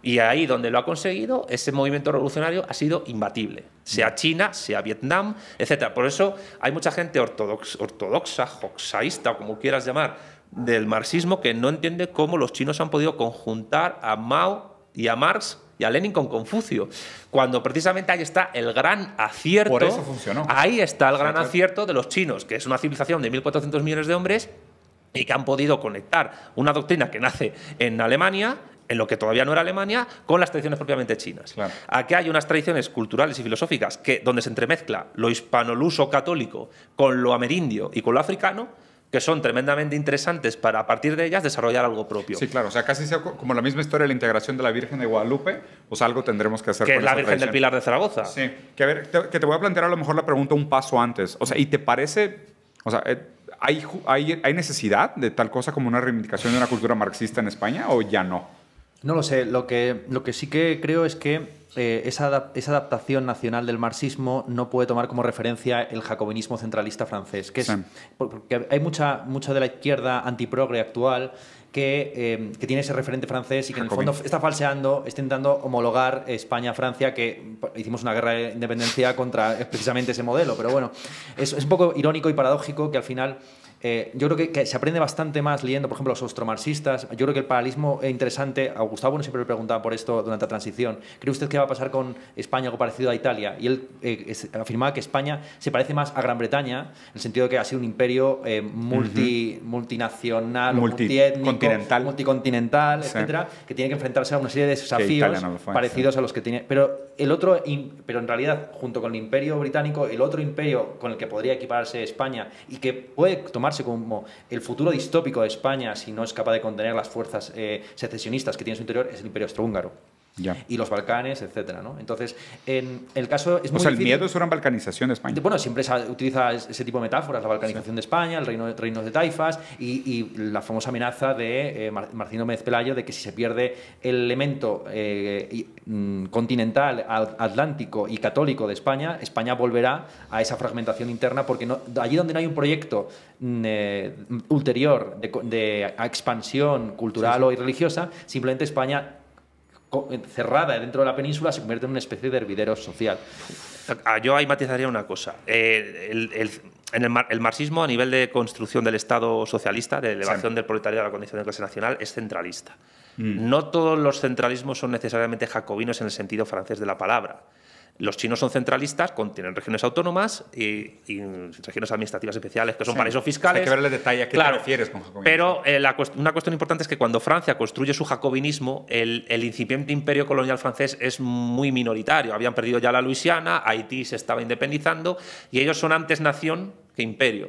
Y ahí donde lo ha conseguido, ese movimiento revolucionario ha sido imbatible, sea China, sea Vietnam, etc. Por eso hay mucha gente ortodoxa, ortodoxa, joxaísta, como quieras llamar, del marxismo que no entiende cómo los chinos han podido conjuntar a Mao y a Marx y a Lenin con Confucio, cuando precisamente ahí está el gran acierto. Ahí está el gran acierto de los chinos, que es una civilización de 1.400 millones de hombres y que han podido conectar una doctrina que nace en Alemania, en lo que todavía no era Alemania, con las tradiciones propiamente chinas. Aquí hay unas tradiciones culturales y filosóficas que, donde se entremezcla lo hispanoluso católico con lo amerindio y con lo africano, que son tremendamente interesantes para a partir de ellas desarrollar algo propio. Sí, claro, o sea, casi sea como la misma historia de la integración de la Virgen de Guadalupe, pues algo tendremos que hacer. Que es la Virgen del Pilar de Zaragoza. Sí, que a ver, que te voy a plantear a lo mejor la pregunta un paso antes. O sea, ¿y te parece, o sea, eh, ¿hay, hay, hay necesidad de tal cosa como una reivindicación de una cultura marxista en España o ya no? No lo sé, lo que, lo que sí que creo es que eh, esa, adaptación nacional del marxismo no puede tomar como referencia el jacobinismo centralista francés, que porque hay mucha, mucha de la izquierda antiprogre actual que, eh, tiene ese referente francés y que en el fondo está falseando, está intentando homologar España-Francia, que hicimos una guerra de independencia contra precisamente ese modelo. Pero bueno, es, es un poco irónico y paradójico que al final eh, yo creo que, se aprende bastante más leyendo, por ejemplo, los austromarxistas. Yo creo que el paralismo es interesante. A Gustavo no siempre le preguntaba por esto durante la transición. ¿Cree usted que va a pasar con España algo parecido a Italia? Y él eh, afirmaba que España se parece más a Gran Bretaña, en el sentido de que ha sido un imperio eh, multi, multinacional, multi multietnico, multicontinental, etcétera, que tiene que enfrentarse a una serie de desafíos parecidos a los que tiene. Pero el otro, pero en realidad, junto con el imperio británico, el otro imperio con el que podría equipararse España y que puede tomar como el futuro distópico de España si no es capaz de contener las fuerzas eh, secesionistas que tiene en su interior es el imperio austrohúngaro y los Balcanes, etcétera. ¿no? Entonces, en el caso es muy el miedo es una balcanización de España. Bueno, siempre se utiliza ese tipo de metáforas, la balcanización de España, el reino, reinos de taifas y, la famosa amenaza de eh, Marcino Méndez Pelayo de que si se pierde el elemento eh, mm, continental, atlántico y católico de España, España volverá a esa fragmentación interna porque no, allí donde no hay un proyecto mm, eh, ulterior de, expansión cultural o religiosa, simplemente España cerrada dentro de la península se convierte en una especie de hervidero social. Ah, yo ahí matizaría una cosa. Eh, el, en el, marxismo, a nivel de construcción del Estado socialista, de elevación del proletariado a la condición de clase nacional, es centralista. Mm. No todos los centralismos son necesariamente jacobinos en el sentido francés de la palabra. Los chinos son centralistas, tienen regiones autónomas y, regiones administrativas especiales que son paraísos fiscales. Hay que ver los detalles claro, te Pero eh, una cuestión importante es que cuando Francia construye su jacobinismo, el, incipiente imperio colonial francés es muy minoritario. Habían perdido ya la Luisiana, Haití se estaba independizando y ellos son antes nación que imperio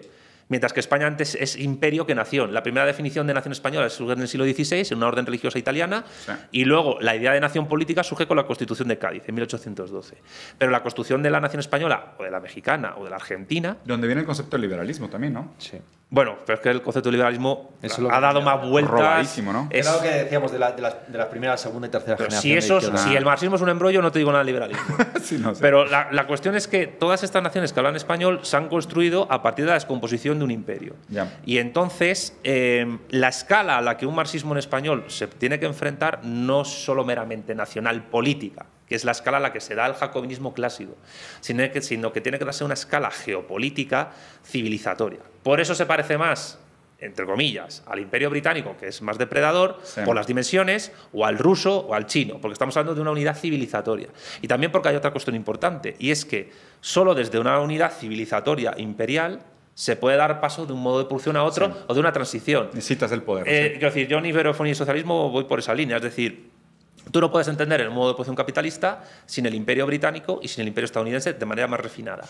mientras que España antes es imperio que nación. La primera definición de nación española surge en el siglo XVI, en una orden religiosa italiana, y luego la idea de nación política surge con la Constitución de Cádiz, en 1812. Pero la Constitución de la nación española, o de la mexicana, o de la argentina... Donde viene el concepto del liberalismo también, ¿no? Sí. Bueno, pero es que el concepto de liberalismo ha dado más vueltas. ¿no? Es lo que decíamos de, la, las, primeras, segunda y tercera generaciones. Si, el marxismo es un embrollo, no te digo nada de liberalismo. Pero la, cuestión es que todas estas naciones que hablan español se han construido a partir de la descomposición de un imperio. Y entonces, eh, la escala a la que un marxismo en español se tiene que enfrentar no es solo meramente nacional política que es la escala a la que se da el jacobinismo clásico, sino que, sino que tiene que darse una escala geopolítica civilizatoria. Por eso se parece más entre comillas, al imperio británico, que es más depredador, por las dimensiones, o al ruso o al chino, porque estamos hablando de una unidad civilizatoria. Y también porque hay otra cuestión importante, y es que solo desde una unidad civilizatoria imperial se puede dar paso de un modo de producción a otro o de una transición. Necesitas el poder. Eh, decir, yo en iberofonía y socialismo voy por esa línea, es decir, Tú no puedes entender el modo de producción capitalista sin el imperio británico y sin el imperio estadounidense de manera más refinada.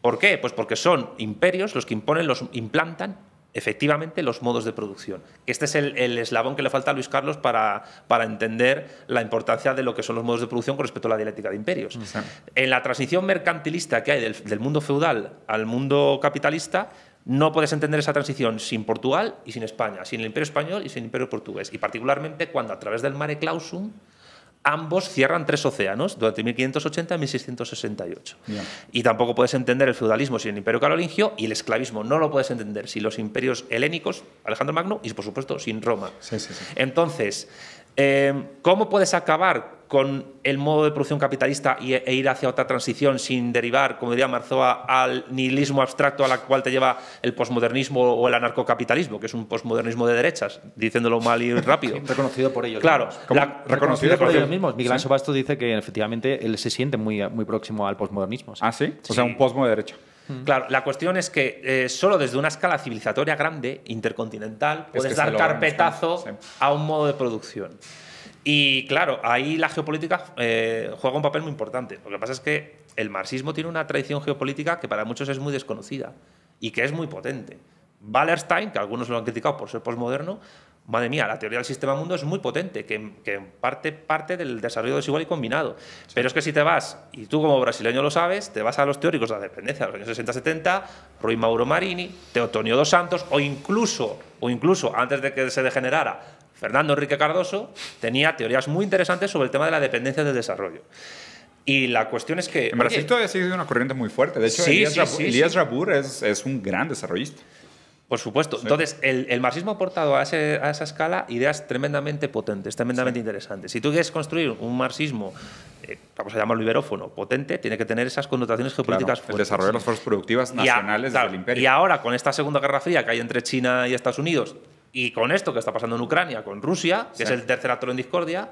¿Por qué? Pues porque son imperios los que imponen, los implantan efectivamente los modos de producción. Este es el, eslabón que le falta a Luis Carlos para, entender la importancia de lo que son los modos de producción con respecto a la dialéctica de imperios. En la transición mercantilista que hay del mundo feudal al mundo capitalista, no puedes entender esa transición sin Portugal y sin España, sin el Imperio Español y sin el Imperio Portugués. Y particularmente cuando a través del Mare Clausum ambos cierran tres océanos durante 1580 a 1668. Y tampoco puedes entender el feudalismo sin el imperio carolingio y el esclavismo no lo puedes entender sin los imperios helénicos, Alejandro Magno, y por supuesto sin Roma. Entonces, Em, ¿Cómo puedes acabar con el modo de producción capitalista e ir hacia otra transición sin derivar, como diría Marzoa, al nihilismo abstracto a la cual te lleva el posmodernismo o el anarcocapitalismo, que es un posmodernismo de derechas, diciéndolo mal y rápido. reconocido por ellos. Claro, reconocido, por ellos mismos. Miguel Anso Basto dice que efectivamente él se siente muy, muy próximo al posmodernismo. ¿Ah, sí? O sea, un posmo de Claro, la cuestión es que eh, solo desde una escala civilizatoria grande, intercontinental, puedes dar carpetazo a un modo de producción. Y claro, ahí la geopolítica eh, juega un papel muy importante. Lo que pasa es que el marxismo tiene una tradición geopolítica que para muchos es muy desconocida y que es muy potente. Wallerstein, que algunos lo han criticado por ser posmoderno, madre mía, la teoría del sistema mundo es muy potente, que, que parte, parte del desarrollo desigual y combinado. Pero es que si te vas, y tú como brasileño lo sabes, te vas a los teóricos de la dependencia de los años 60-70, Rui Mauro Marini, Teotonio dos Santos, o incluso, o incluso antes de que se degenerara, Fernando Enrique Cardoso, tenía teorías muy interesantes sobre el tema de la dependencia del desarrollo. Y la cuestión es que... En Brasil todavía sigue una corriente muy fuerte. De hecho, sí, Elías, Rabur, es, es un gran desarrollista. Por supuesto. Entonces, el, marxismo ha aportado a, esa escala ideas tremendamente potentes, tremendamente interesantes. Si tú quieres construir un marxismo, eh, vamos a llamarlo liberófono, potente, tiene que tener esas connotaciones geopolíticas fuertes. El las fuerzas productivas nacionales del imperio. Y ahora, con esta Segunda Guerra Fría que hay entre China y Estados Unidos, y con esto que está pasando en Ucrania, con Rusia, que es el tercer actor en discordia,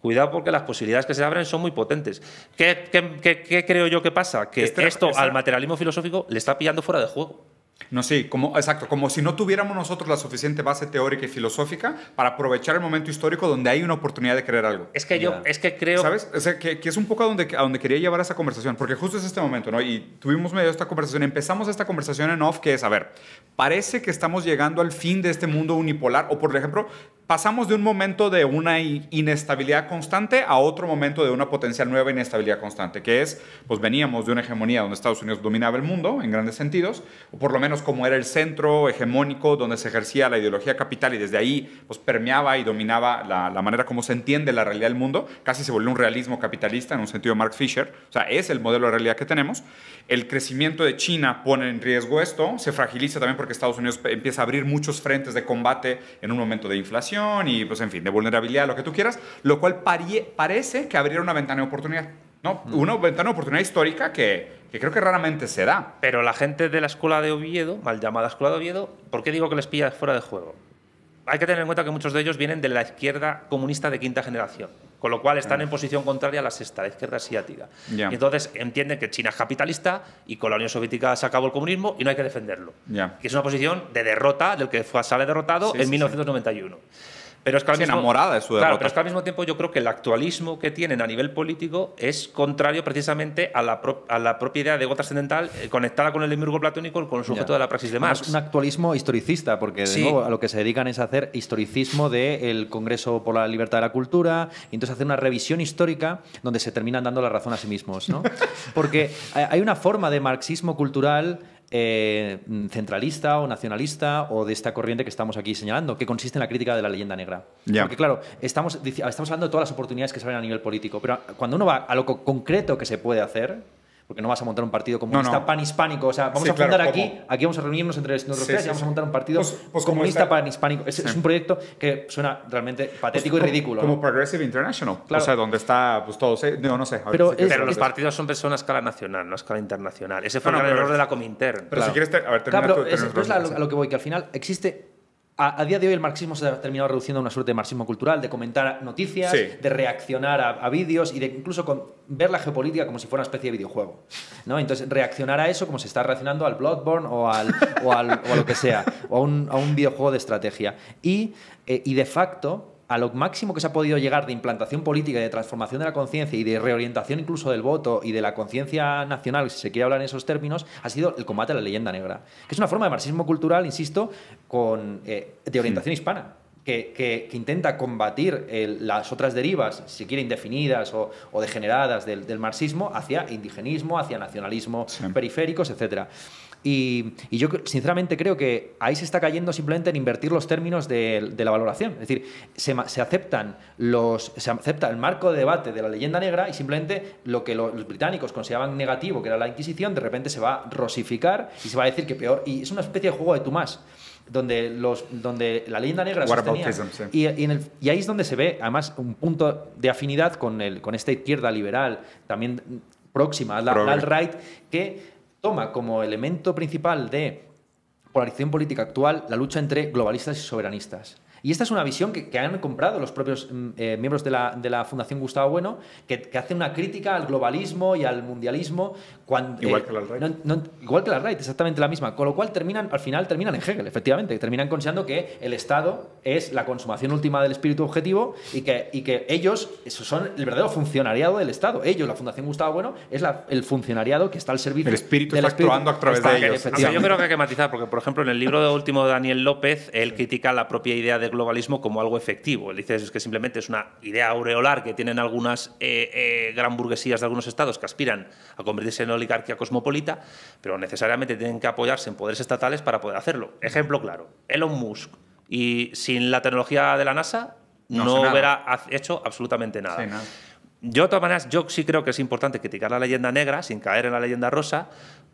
cuidado porque las posibilidades que se abren son muy potentes. ¿Qué, creo yo que pasa? Que este esto al materialismo filosófico le está pillando fuera de juego. No, sí, como, exacto, como si no tuviéramos nosotros la suficiente base teórica y filosófica para aprovechar el momento histórico donde hay una oportunidad de creer algo. Es que yo, es que creo... ¿Sabes? que, es un poco a donde, a donde quería llevar esa conversación, porque justo es este momento, ¿no? Y tuvimos medio esta conversación, empezamos esta conversación en off, que es, a ver, parece que estamos llegando al fin de este mundo unipolar, o por ejemplo, pasamos de un momento de una inestabilidad constante a otro momento de una potencial nueva inestabilidad constante, que es, pues veníamos de una hegemonía donde Estados Unidos dominaba el mundo en grandes sentidos, o por lo menos como era el centro hegemónico donde se ejercía la ideología capital y desde ahí pues permeaba y dominaba la, la manera como se entiende la realidad del mundo, casi se volvió un realismo capitalista en un sentido de Mark Fisher, o sea, es el modelo de realidad que tenemos. El crecimiento de China pone en riesgo esto, se fragiliza también porque Estados Unidos empieza a abrir muchos frentes de combate en un momento de inflación, y, pues, en fin, de vulnerabilidad, lo que tú quieras, lo cual parece que abriera una ventana de oportunidad. ¿no? Una ventana de oportunidad histórica que, que, creo que raramente se da. Pero la gente de la escuela de Oviedo, mal llamada escuela de Oviedo, ¿por qué digo que les pilla fuera de juego? hay que tener en cuenta que muchos de ellos vienen de la izquierda comunista de quinta generación, con lo cual están en posición contraria a la sexta, la izquierda asiática. Y entonces entienden que China es capitalista y con la Unión Soviética se acabó el comunismo y no hay que defenderlo. Que es una posición de derrota del que fue, sale derrotado en 1991. Pero es que enamorada de su Claro, pero al mismo tiempo yo creo que el actualismo que tienen a nivel político es contrario precisamente a la, propia idea de ego trascendental eh, conectada con el demiurgo platónico, con el sujeto de la praxis de Marx. Es un actualismo historicista, porque de nuevo a lo que se dedican es hacer historicismo del Congreso por la Libertad de la Cultura, y entonces hacer una revisión histórica donde se terminan dando la razón a sí mismos. ¿no? porque eh, hay una forma de marxismo cultural eh, centralista o nacionalista o de esta corriente que estamos aquí señalando, que consiste en la crítica de la leyenda negra. Porque claro, estamos, estamos hablando de todas las oportunidades que se abren a nivel político, pero cuando uno va a lo concreto que se puede hacer, porque no vas a montar un partido comunista pan hispánico, panhispánico. O sea, vamos a fundar aquí, aquí vamos a reunirnos entre nosotros y vamos a montar un partido pues, pues comunista panhispánico. Es, es, un proyecto que suena realmente pues patético y ridículo. Como, Progressive International, o sea, donde está pues, todo. No, no sé. Pero, los partidos son personas a escala nacional, no a escala internacional. Ese fue el error de la Comintern. Pero si quieres, a ver, termina, tú, Claro, es, a lo que voy, que al final existe a, día de hoy el marxismo se ha terminado reduciendo a una suerte de marxismo cultural, de comentar noticias, de reaccionar a, vídeos y de incluso ver la geopolítica como si fuera una especie de videojuego. ¿no? Entonces, reaccionar a eso como se está reaccionando al Bloodborne o, al, o, a lo que sea, o a un, videojuego de estrategia. Y, eh, y de facto, a lo máximo que se ha podido llegar de implantación política y de transformación de la conciencia y de reorientación incluso del voto y de la conciencia nacional, si se quiere hablar en esos términos, ha sido el combate a la leyenda negra, que es una forma de marxismo cultural, insisto, con, eh, de orientación hispana. Que, intenta combatir las otras derivas, si quiere indefinidas o, degeneradas del, marxismo, hacia indigenismo, hacia nacionalismo periféricos, etcétera. Y, yo sinceramente creo que ahí se está cayendo simplemente en invertir los términos de, la valoración. Es decir, se, aceptan los, se acepta el marco de debate de la leyenda negra y simplemente lo que los, británicos consideraban negativo, que era la Inquisición, de repente se va a rosificar y se va a decir que peor. Y es una especie de juego de tú Donde, los, donde la leyenda negra sostenía, y, ahí es donde se ve además un punto de afinidad con, el, con esta izquierda liberal también próxima, a la alt-right, que toma como elemento principal de polarización política actual la lucha entre globalistas y soberanistas. Y esta es una visión que, han comprado los propios mm, eh, miembros de la, Fundación Gustavo Bueno, que, que, hace una crítica al globalismo y al mundialismo. Eh, igual que la right. igual que la right, exactamente la misma. Con lo cual terminan, al final terminan en Hegel, efectivamente. Terminan considerando que el Estado es la consumación última del espíritu objetivo y que, que ellos esos son el verdadero funcionariado del Estado. Ellos, la Fundación Gustavo Bueno, es el funcionariado que está al servicio. El espíritu está actuando a través de ellos. yo creo que hay que matizar, porque, por ejemplo, en el libro de último de Daniel López, él critica la propia idea de globalismo como algo efectivo. Él dice es que simplemente es una idea aureolar que tienen algunas eh, eh, gran burguesías de algunos estados que aspiran a convertirse en oligarquía cosmopolita, pero necesariamente tienen que apoyarse en poderes estatales para poder hacerlo. Ejemplo claro, Elon Musk y sin la tecnología de la NASA no, hubiera hecho absolutamente nada. Yo, de todas maneras, yo sí creo que es importante criticar la leyenda negra sin caer en la leyenda rosa,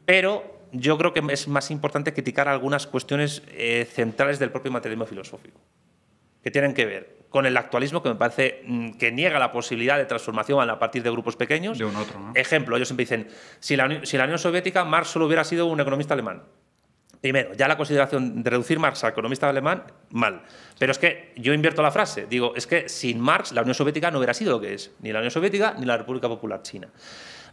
pero yo creo que es más importante criticar algunas cuestiones eh, centrales del propio materialismo filosófico, que tienen que ver con el actualismo, que me parece mm, que niega la posibilidad de transformación a partir de grupos pequeños. De otro, ¿no? Ejemplo, ellos siempre dicen, si la, si la Unión Soviética, Marx solo hubiera sido un economista alemán. Primero, ya la consideración de reducir Marx al economista alemán, mal. Pero es que yo invierto la frase. Digo, es que sin Marx la Unión Soviética no hubiera sido lo que es, ni la Unión Soviética ni la República Popular China.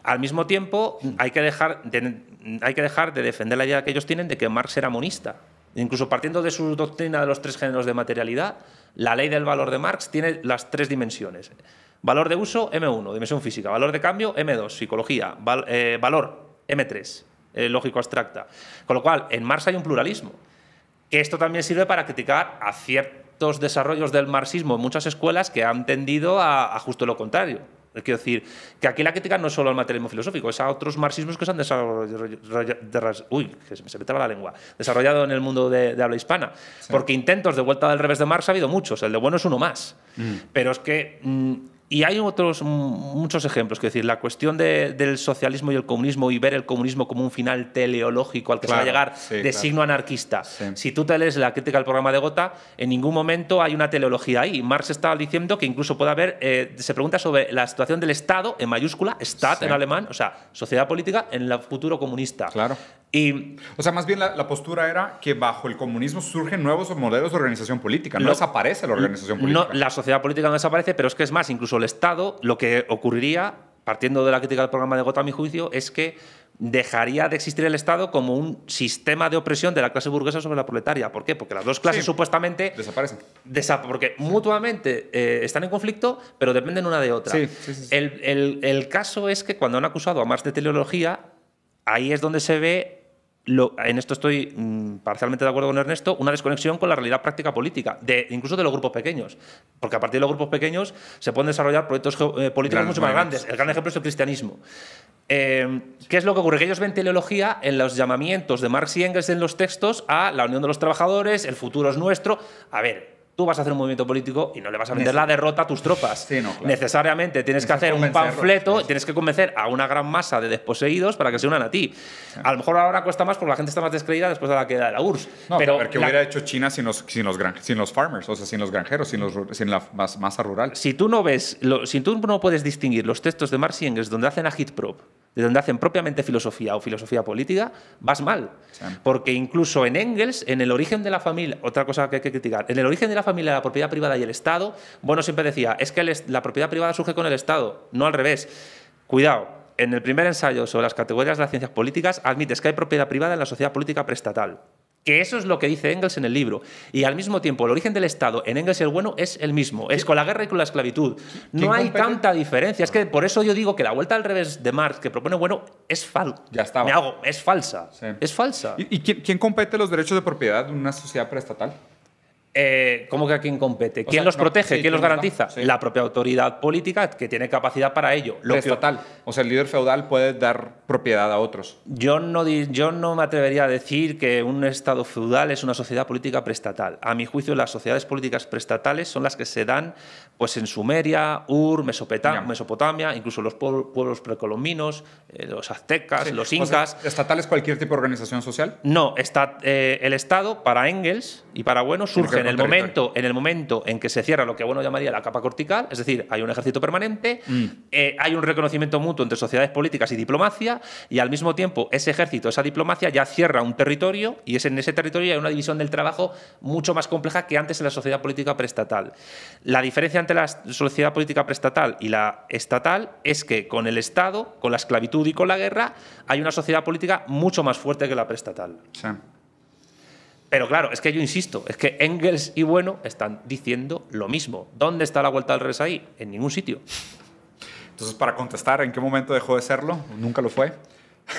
Al mismo tiempo, hay que dejar de, hay que dejar de defender la idea que ellos tienen de que Marx era monista. Incluso partiendo de su doctrina de los tres géneros de materialidad, la ley del valor de Marx tiene las tres dimensiones. Valor de uso, M1, dimensión física. Valor de cambio, M2, psicología. Eh, valor, M3. Eh, lógico-abstracta. Con lo cual, en Marx hay un pluralismo, que esto también sirve para criticar a ciertos desarrollos del marxismo en muchas escuelas que han tendido a, justo lo contrario. Quiero decir, que aquí la crítica no es solo al materialismo filosófico, es a otros marxismos que se han desarrollado, uy, que se la lengua, desarrollado en el mundo de, habla hispana. Porque intentos de vuelta al revés de Marx ha habido muchos, el de bueno es uno más. Mm. Pero es que mm, y hay otros mm, muchos ejemplos, que decir, la cuestión del socialismo y el comunismo y ver el comunismo como un final teleológico al que se va a llegar de signo anarquista. Si tú te lees la crítica al programa de Gotha, en ningún momento hay una teleología ahí. Marx estaba diciendo que incluso puede haber, eh, se pregunta sobre la situación del Estado, en mayúscula, Staat en alemán, o sea, sociedad política en el futuro comunista. Claro. Y, o sea, más bien la, postura era que bajo el comunismo surgen nuevos modelos de organización política, no desaparece la organización política. No, la sociedad política no desaparece, pero es que es más, incluso el Estado, lo que ocurriría, partiendo de la crítica del programa de Gota a mi juicio, es que dejaría de existir el Estado como un sistema de opresión de la clase burguesa sobre la proletaria. ¿Por qué? Porque las dos clases supuestamente desaparecen. porque mutuamente eh, están en conflicto, pero dependen una de otra. Sí, sí, el, el, el caso es que cuando han acusado a Marx de teleología, ahí es donde se ve en esto estoy mm, parcialmente de acuerdo con Ernesto, una desconexión con la realidad práctica política, de, incluso de los grupos pequeños. Porque a partir de los grupos pequeños se pueden desarrollar proyectos eh, políticos mucho más grandes. El gran ejemplo es el cristianismo. Em, ¿Qué es lo que ocurre? Que ellos ven teleología en los llamamientos de Marx y Engels en los textos a la unión de los trabajadores, el futuro es nuestro. A ver, tú vas a hacer un movimiento político y no le vas a vender la derrota a tus tropas. Necesariamente tienes que hacer un panfleto, tienes que convencer a una gran masa de desposeídos para que se unan a ti. A lo mejor ahora cuesta más porque la gente está más descreída después de la queda de la URSS. No, pero ¿qué hubiera hecho China sin los, sin los, gran, sin los farmers, o sea, sin los granjeros, sin, sin la masa rural? Si tú no ves, si tú no puedes distinguir los textos de Marx y Engels donde hacen a hit prop de donde hacen propiamente filosofía o filosofía política, vas mal. Porque incluso en Engels, en el origen de la familia, otra cosa que hay que criticar, en el origen de la familia, la propiedad privada y el Estado, Bueno, siempre decía, es que la propiedad privada surge con el Estado, no al revés. Cuidado, en el primer ensayo sobre las categorías de las ciencias políticas admites que hay propiedad privada en la sociedad política preestatal. Que eso es lo que dice Engels en el libro. Y al mismo tiempo, el origen del Estado en Engels el bueno es el mismo. Es con la guerra y con la esclavitud. No hay tanta diferencia. Es que por eso yo digo que la vuelta al revés de Marx que propone bueno es falsa. Ya está. Me hago, es falsa. Es falsa. ¿Y, quién, quién compete los derechos de propiedad en una sociedad preestatal? Eh, ¿Cómo que a quién compete? ¿Quién los protege? ¿Quién los garantiza? La propia autoridad política que tiene capacidad para ello. Lo O sea, el líder feudal puede dar propiedad a otros. Yo no, yo no me atrevería a decir que un Estado feudal es una sociedad política prestatal. A mi juicio, las sociedades políticas prestatales son las que se dan pues, en Sumeria, Ur, Mesopotamia, incluso los pueblos precolombinos, eh, los aztecas, los incas. ¿Estatal es cualquier tipo de organización social? No, está, eh, el Estado, para Engels y para Bueno, surge en el, momento, en el momento en que se cierra lo que bueno llamaría la capa cortical, es decir, hay un ejército permanente, mm. eh, hay un reconocimiento mutuo entre sociedades políticas y diplomacia, y al mismo tiempo ese ejército, esa diplomacia ya cierra un territorio, y es en ese territorio hay una división del trabajo mucho más compleja que antes en la sociedad política prestatal. La diferencia entre la sociedad política prestatal y la estatal es que con el Estado, con la esclavitud y con la guerra, hay una sociedad política mucho más fuerte que la prestatal. Sí. Pero claro, es que yo insisto, es que Engels y Bueno están diciendo lo mismo. ¿Dónde está la vuelta al revés ahí? En ningún sitio. Entonces, para contestar, ¿en qué momento dejó de serlo? ¿Nunca lo fue?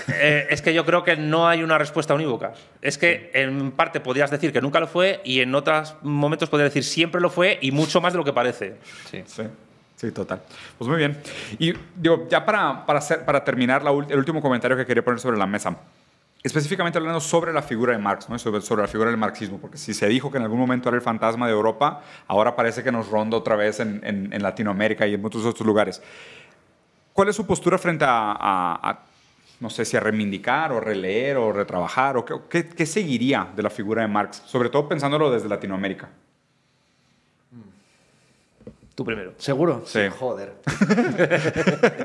Eh, es que yo creo que no hay una respuesta unívoca. Es que en parte podrías decir que nunca lo fue y en otros momentos podrías decir siempre lo fue y mucho más de lo que parece. Sí. sí. Sí, total. Pues muy bien. Y digo, ya para, para, para terminar, el último comentario que quería poner sobre la mesa específicamente hablando sobre la figura de Marx, sobre, sobre, la figura del marxismo, porque si se dijo que en algún momento era el fantasma de Europa, ahora parece que nos ronda otra vez en, Latinoamérica y en muchos otros lugares. ¿Cuál es su postura frente a, no sé si a reivindicar o releer o retrabajar? o qué, seguiría de la figura de Marx, sobre todo pensándolo desde Latinoamérica? Mm. Tú primero. ¿Seguro? Sí. Joder.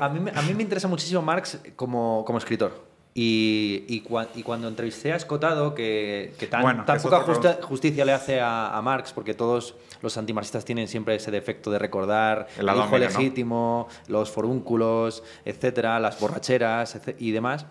a, mí, me interesa muchísimo Marx como, como escritor. Y, y, cuando entrevisté a Escotado, que, tan, poca justicia le hace a, Marx, porque todos los antimarxistas tienen siempre ese defecto de recordar el, hijo legítimo, los forúnculos, etcétera, las borracheras y demás,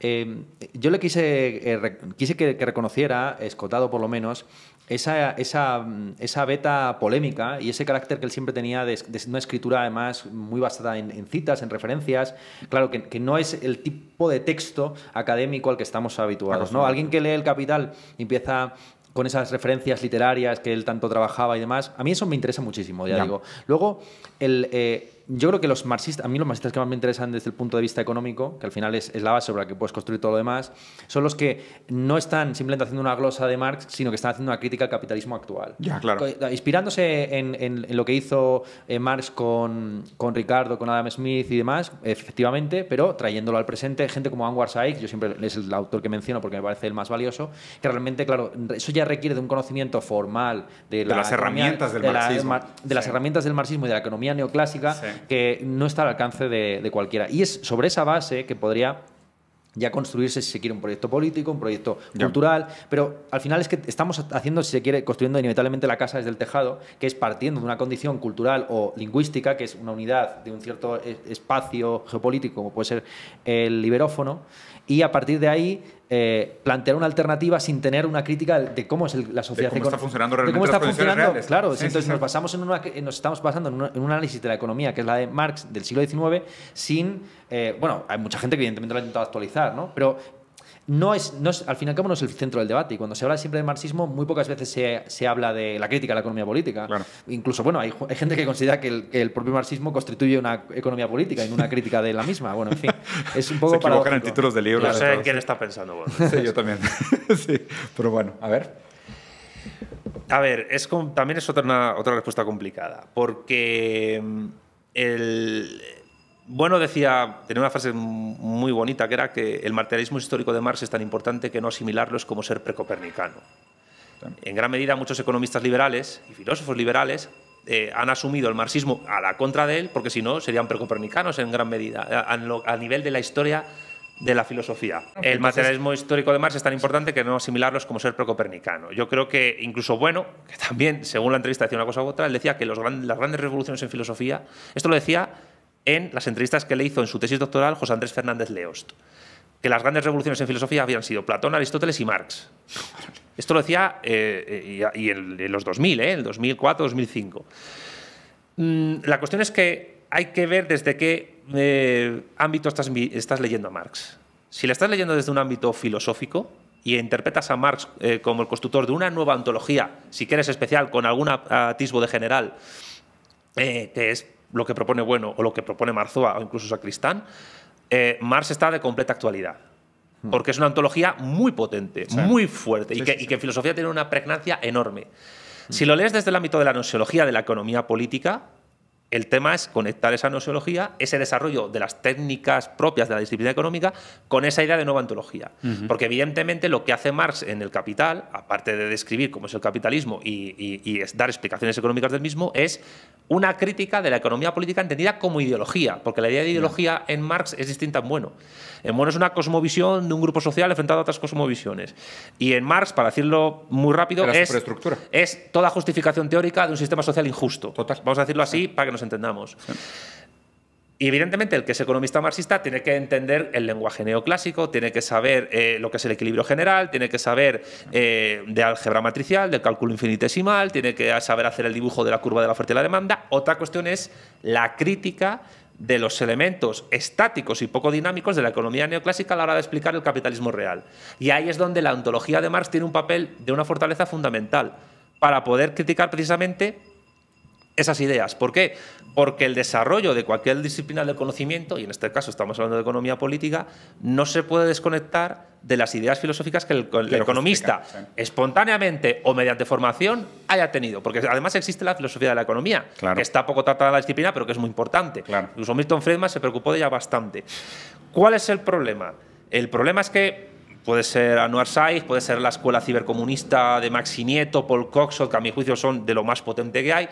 eh, yo le quise, eh, quise que, que, reconociera, Escotado por lo menos, esa, esa, beta polémica y ese carácter que él siempre tenía de, una escritura además muy basada en, citas, en referencias, claro, que, no es el tipo de texto académico al que estamos habituados. ¿no? Alguien que lee El Capital empieza con esas referencias literarias que él tanto trabajaba y demás, a mí eso me interesa muchísimo, ya, digo. Luego, el... Eh, yo creo que los marxistas, a mí los marxistas que más me interesan desde el punto de vista económico, que al final es, la base sobre la que puedes construir todo lo demás, son los que no están simplemente haciendo una glosa de Marx, sino que están haciendo una crítica al capitalismo actual. Ya, claro. Inspirándose en, en, lo que hizo eh, Marx con, con, Ricardo, con Adam Smith y demás, efectivamente, pero trayéndolo al presente, gente como Anwar Saik, yo siempre es el autor que menciono porque me parece el más valioso, que realmente, claro, eso ya requiere de un conocimiento formal de, las herramientas del marxismo. de las herramientas del marxismo y de la economía neoclásica. Sí que no está al alcance de, cualquiera. Y es sobre esa base que podría ya construirse, si se quiere, un proyecto político, un proyecto cultural, pero al final es que estamos haciendo, si se quiere, construyendo inevitablemente la casa desde el tejado, que es partiendo de una condición cultural o lingüística, que es una unidad de un cierto e-, espacio geopolítico, como puede ser el liberófono, y a partir de ahí eh, plantear una alternativa sin tener una crítica de cómo es la sociedad cómo está funcionando realmente claro entonces nos basamos en una, nos estamos basando en, un análisis de la economía que es la de Marx del siglo XIX sin eh, bueno hay mucha gente que evidentemente lo ha intentado actualizar no pero no es, al final y cabo no es el centro del debate. Y cuando se habla siempre de marxismo, muy pocas veces se, habla de la crítica a la economía política. Incluso, bueno, hay, gente que considera que el, propio marxismo constituye una economía política y no una crítica de la misma. Bueno, en fin, es un poco Se equivocan en títulos de libros. No sé en quién está pensando yo también. sí, pero bueno, a ver. A ver, es también es otra, otra respuesta complicada, porque mm, el, bueno decía, tenía una frase muy bonita que era que el materialismo histórico de Marx es tan importante que no asimilarlo es como ser precopernicano. En gran medida muchos economistas liberales y filósofos liberales eh, han asumido el marxismo a la contra de él, porque si no serían precopernicanos en gran medida, a, nivel de la historia de la filosofía. el materialismo histórico de Marx es tan importante que no asimilarlo es como ser precopernicano. Yo creo que incluso bueno, que también, según la entrevista decía una cosa u otra, él decía que los las grandes revoluciones en filosofía, esto lo decía en las entrevistas que le hizo en su tesis doctoral José Andrés Fernández Leost, que las grandes revoluciones en filosofía habían sido Platón, Aristóteles y Marx. Esto lo decía eh, eh, y en, los 2000, eh, en el 2004, 2005. Mm, la cuestión es que hay que ver desde qué ámbito estás, estás leyendo a Marx. Si le estás leyendo desde un ámbito filosófico, y interpretas a Marx como el constructor de una nueva antología, si quieres especial, con algún atisbo de general, que es lo que propone Bueno o lo que propone Marzoa o incluso Sacristán, eh, ...Mars está de completa actualidad. Hmm. Porque es una antología muy potente, muy fuerte y, que, y, que, en filosofía tiene una pregnancia enorme. Hmm. Si lo lees desde el ámbito de la nociología, de la economía política, el tema es conectar esa noseología, ese desarrollo de las técnicas propias de la disciplina económica, con esa idea de nueva antología. Porque evidentemente lo que hace Marx en el Capital, aparte de describir cómo es el capitalismo y, dar explicaciones económicas del mismo, es una crítica de la economía política entendida como ideología, porque la idea de ideología en Marx es distinta en Bueno. En Bueno es una cosmovisión de un grupo social enfrentado a otras cosmovisiones. Y en Marx, para decirlo muy rápido, es, es toda justificación teórica de un sistema social injusto. Vamos a decirlo así para que entendamos. Y evidentemente el que es economista marxista tiene que entender el lenguaje neoclásico, tiene que saber eh, lo que es el equilibrio general, tiene que saber eh, de álgebra matricial, del cálculo infinitesimal, tiene que saber hacer el dibujo de la curva de la oferta y la demanda. Otra cuestión es la crítica de los elementos estáticos y poco dinámicos de la economía neoclásica a la hora de explicar el capitalismo real. Y ahí es donde la ontología de Marx tiene un papel de una fortaleza fundamental para poder criticar precisamente esas ideas. ¿Por qué? Porque el desarrollo de cualquier disciplina del conocimiento, y en este caso estamos hablando de economía política, no se puede desconectar de las ideas filosóficas que el, economista espontáneamente o mediante formación haya tenido. Porque además existe la filosofía de la economía, que está poco tratada en la disciplina, pero que es muy importante. Claro. Incluso Milton Friedman se preocupó de ella bastante. ¿Cuál es el problema? El problema es que puede ser Anwar Saiz, puede ser la escuela cibercomunista de Maxi Nieto, Paul Coxot, que a mi juicio son de lo más potente que hay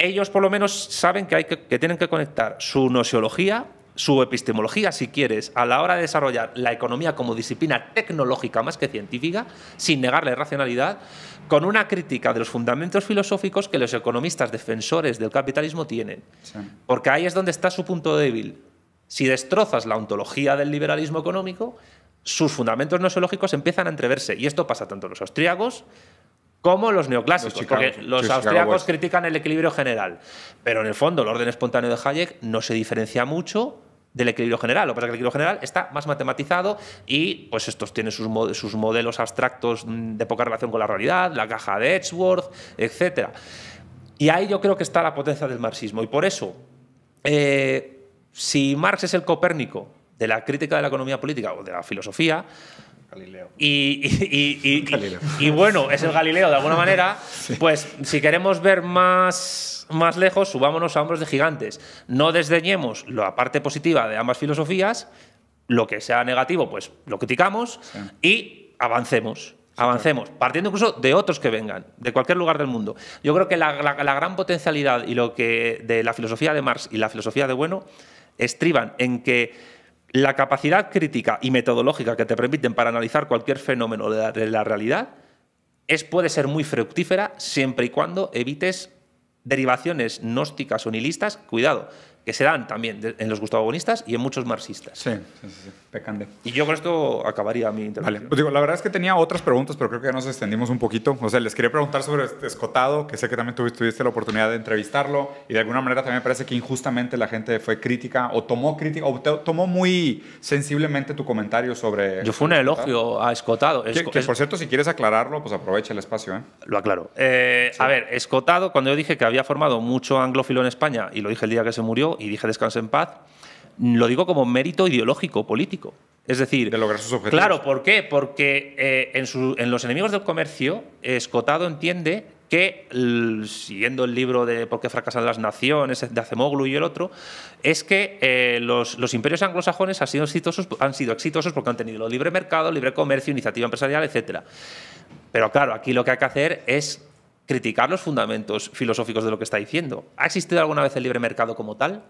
ellos por lo menos saben que, hay que, tienen que conectar su noseología, su epistemología, si quieres, a la hora de desarrollar la economía como disciplina tecnológica más que científica, sin negarle racionalidad, con una crítica de los fundamentos filosóficos que los economistas defensores del capitalismo tienen. Porque ahí es donde está su punto débil. Si destrozas la ontología del liberalismo económico, sus fundamentos nosológicos empiezan a entreverse. Y esto pasa tanto en los austríacos como los neoclásicos, porque los austríacos critican el equilibrio general, pero en el fondo el orden espontáneo de Hayek no se diferencia mucho del equilibrio general. Lo que pasa es que el equilibrio general está más matematizado y pues estos tienen sus, modelos abstractos mm, de poca relación con la realidad, la caja de Edgeworth, etc. Y ahí yo creo que está la potencia del marxismo. Y por eso, eh, si Marx es el Copérnico de la crítica de la economía política o de la filosofía, Galileo. Y, y, bueno, es el Galileo de alguna manera. Pues si queremos ver más, más lejos, subámonos a hombros de gigantes. No desdeñemos la parte positiva de ambas filosofías, lo que sea negativo, pues lo criticamos y avancemos. Avancemos, partiendo incluso de otros que vengan, de cualquier lugar del mundo. Yo creo que la, gran potencialidad y lo que de la filosofía de Marx y la filosofía de Bueno estriban en que la capacidad crítica y metodológica que te permiten para analizar cualquier fenómeno de la, realidad es, puede ser muy fructífera siempre y cuando evites derivaciones gnósticas o nihilistas. Cuidado, que se dan también en los gustavogonistas y en muchos marxistas. Sí, sí, sí, Y yo con esto acabaría mi intervención. Vale, pues digo, la verdad es que tenía otras preguntas, pero creo que ya nos extendimos un poquito. O sea, les quería preguntar sobre este Escotado, que sé que también tuviste, la oportunidad de entrevistarlo, y de alguna manera también parece que injustamente la gente fue crítica, o tomó crítica, o tomó muy sensiblemente tu comentario sobre... Yo fue un elogio a Escotado. Que, que, por cierto, si quieres aclararlo, pues aprovecha el espacio. ¿eh? Lo aclaro. Eh, a ver, Escotado, cuando yo dije que había formado mucho anglófilo en España, y lo dije el día que se murió, y dije descanse en paz, lo digo como mérito ideológico, político. Es decir, de Claro, ¿por qué? Porque eh, en, Los enemigos del comercio, Escotado entiende que, siguiendo el libro de Por qué fracasan las naciones, de Acemoglu y el otro, es que eh, los, imperios anglosajones han sido, exitosos, han sido exitosos porque han tenido libre mercado, libre comercio, iniciativa empresarial, etc. Pero claro, aquí lo que hay que hacer es criticar los fundamentos filosóficos de lo que está diciendo. ¿Ha existido alguna vez el libre mercado como tal?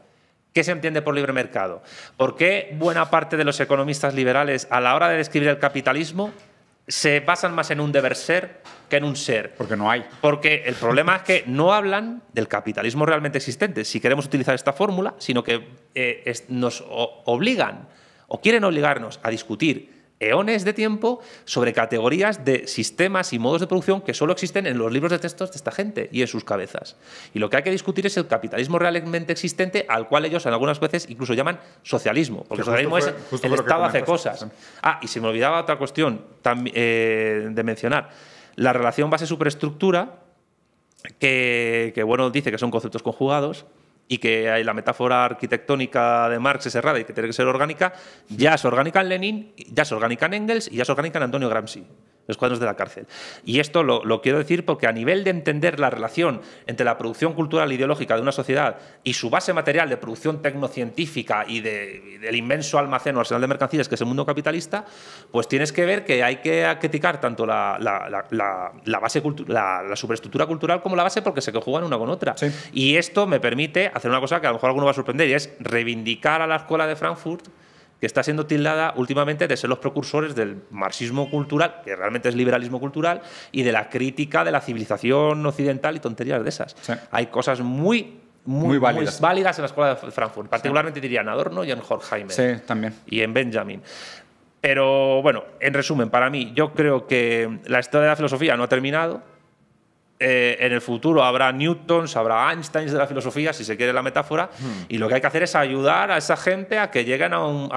¿Qué se entiende por libre mercado? ¿Por qué buena parte de los economistas liberales a la hora de describir el capitalismo se basan más en un deber ser que en un ser. Porque no hay. Porque el problema es que no hablan del capitalismo realmente existente, si queremos utilizar esta fórmula, sino que eh, nos obligan o quieren obligarnos a discutir eones de tiempo sobre categorías de sistemas y modos de producción que solo existen en los libros de textos de esta gente y en sus cabezas. Y lo que hay que discutir es el capitalismo realmente existente, al cual ellos en algunas veces incluso llaman socialismo, porque el socialismo es el Estado hace cosas. Ah, y se me olvidaba otra cuestión eh, de mencionar. La relación base-superestructura, que, que bueno, dice que son conceptos conjugados, y que la metáfora arquitectónica de Marx es errada y que tiene que ser orgánica, ya es orgánica en Lenin, ya es orgánica en Engels y ya es orgánica en Antonio Gramsci los cuadros de la cárcel. Y esto lo, quiero decir porque a nivel de entender la relación entre la producción cultural e ideológica de una sociedad y su base material de producción tecnocientífica y, del inmenso almacén o arsenal de mercancías que es el mundo capitalista, pues tienes que ver que hay que criticar tanto la, base la, superestructura cultural como la base porque se juegan una con otra. Y esto me permite hacer una cosa que a lo mejor a alguno va a sorprender y es reivindicar a la escuela de Frankfurt que está siendo tildada últimamente de ser los precursores del marxismo cultural, que realmente es liberalismo cultural, y de la crítica de la civilización occidental y tonterías de esas. Hay cosas muy muy, válidas. en la escuela de Frankfurt. Particularmente diría Adorno y en Horkheimer. Sí, también. Y en Benjamin. Pero bueno, en resumen, para mí, yo creo que la historia de la filosofía no ha terminado. Eh, en el futuro habrá Newtons, habrá Einsteins de la filosofía, si se quiere la metáfora, hmm. y lo que hay que hacer es ayudar a esa gente a que lleguen a un,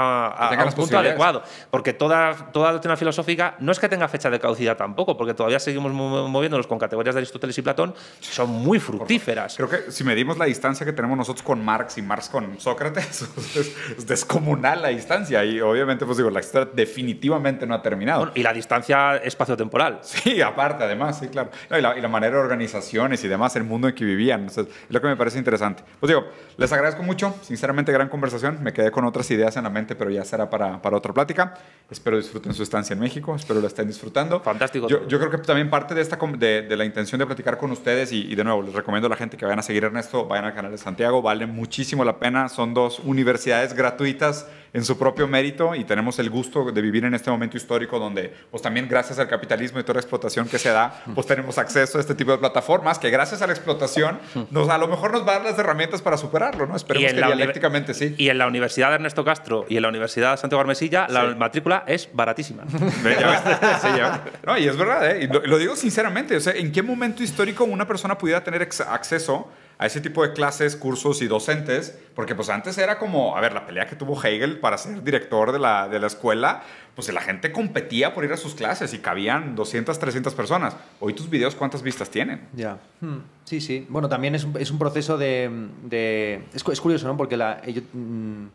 punto adecuado. Porque toda, toda doctrina filosófica no es que tenga fecha de caducidad tampoco, porque todavía seguimos moviéndonos con categorías de Aristóteles y Platón, son muy fructíferas. Creo que si medimos la distancia que tenemos nosotros con Marx y Marx con Sócrates, es, descomunal la distancia, y obviamente, pues digo, la historia definitivamente no ha terminado. y la distancia espacio-temporal. Sí, aparte, además, sí, claro. y la manera organizaciones y demás, el mundo en que vivían. es lo que me parece interesante. Pues digo, les agradezco mucho, sinceramente, gran conversación. Me quedé con otras ideas en la mente, pero ya será para, para otra plática. Espero disfruten su estancia en México, espero la estén disfrutando. Fantástico. Yo, creo que también parte de, esta, de, la intención de platicar con ustedes, y, y, de nuevo, les recomiendo a la gente que vayan a seguir Ernesto, vayan al canal de Santiago, vale muchísimo la pena. Son dos universidades gratuitas en su propio mérito y tenemos el gusto de vivir en este momento histórico donde, pues también gracias al capitalismo y toda la explotación que se da, pues tenemos acceso a este tipo de plataformas que gracias a la explotación nos, a lo mejor nos va a dar las herramientas para superarlo, ¿no? Esperemos que dialécticamente sí. Y en la Universidad de Ernesto Castro y en la Universidad de Santiago Armesilla, la matrícula es baratísima. no, y es verdad, ¿eh? lo, digo sinceramente, o sea, ¿en qué momento histórico una persona pudiera tener acceso a ese tipo de clases, cursos y docentes, porque pues antes era como, a ver, la pelea que tuvo Hegel para ser director de la, escuela, pues la gente competía por ir a sus clases y cabían 200, 300 personas. Hoy tus videos, ¿cuántas vistas tienen? Ya. Hmm. Sí, sí. Bueno, también es un, proceso de... de... Es, curioso, ¿no? Porque la... Yo, mm,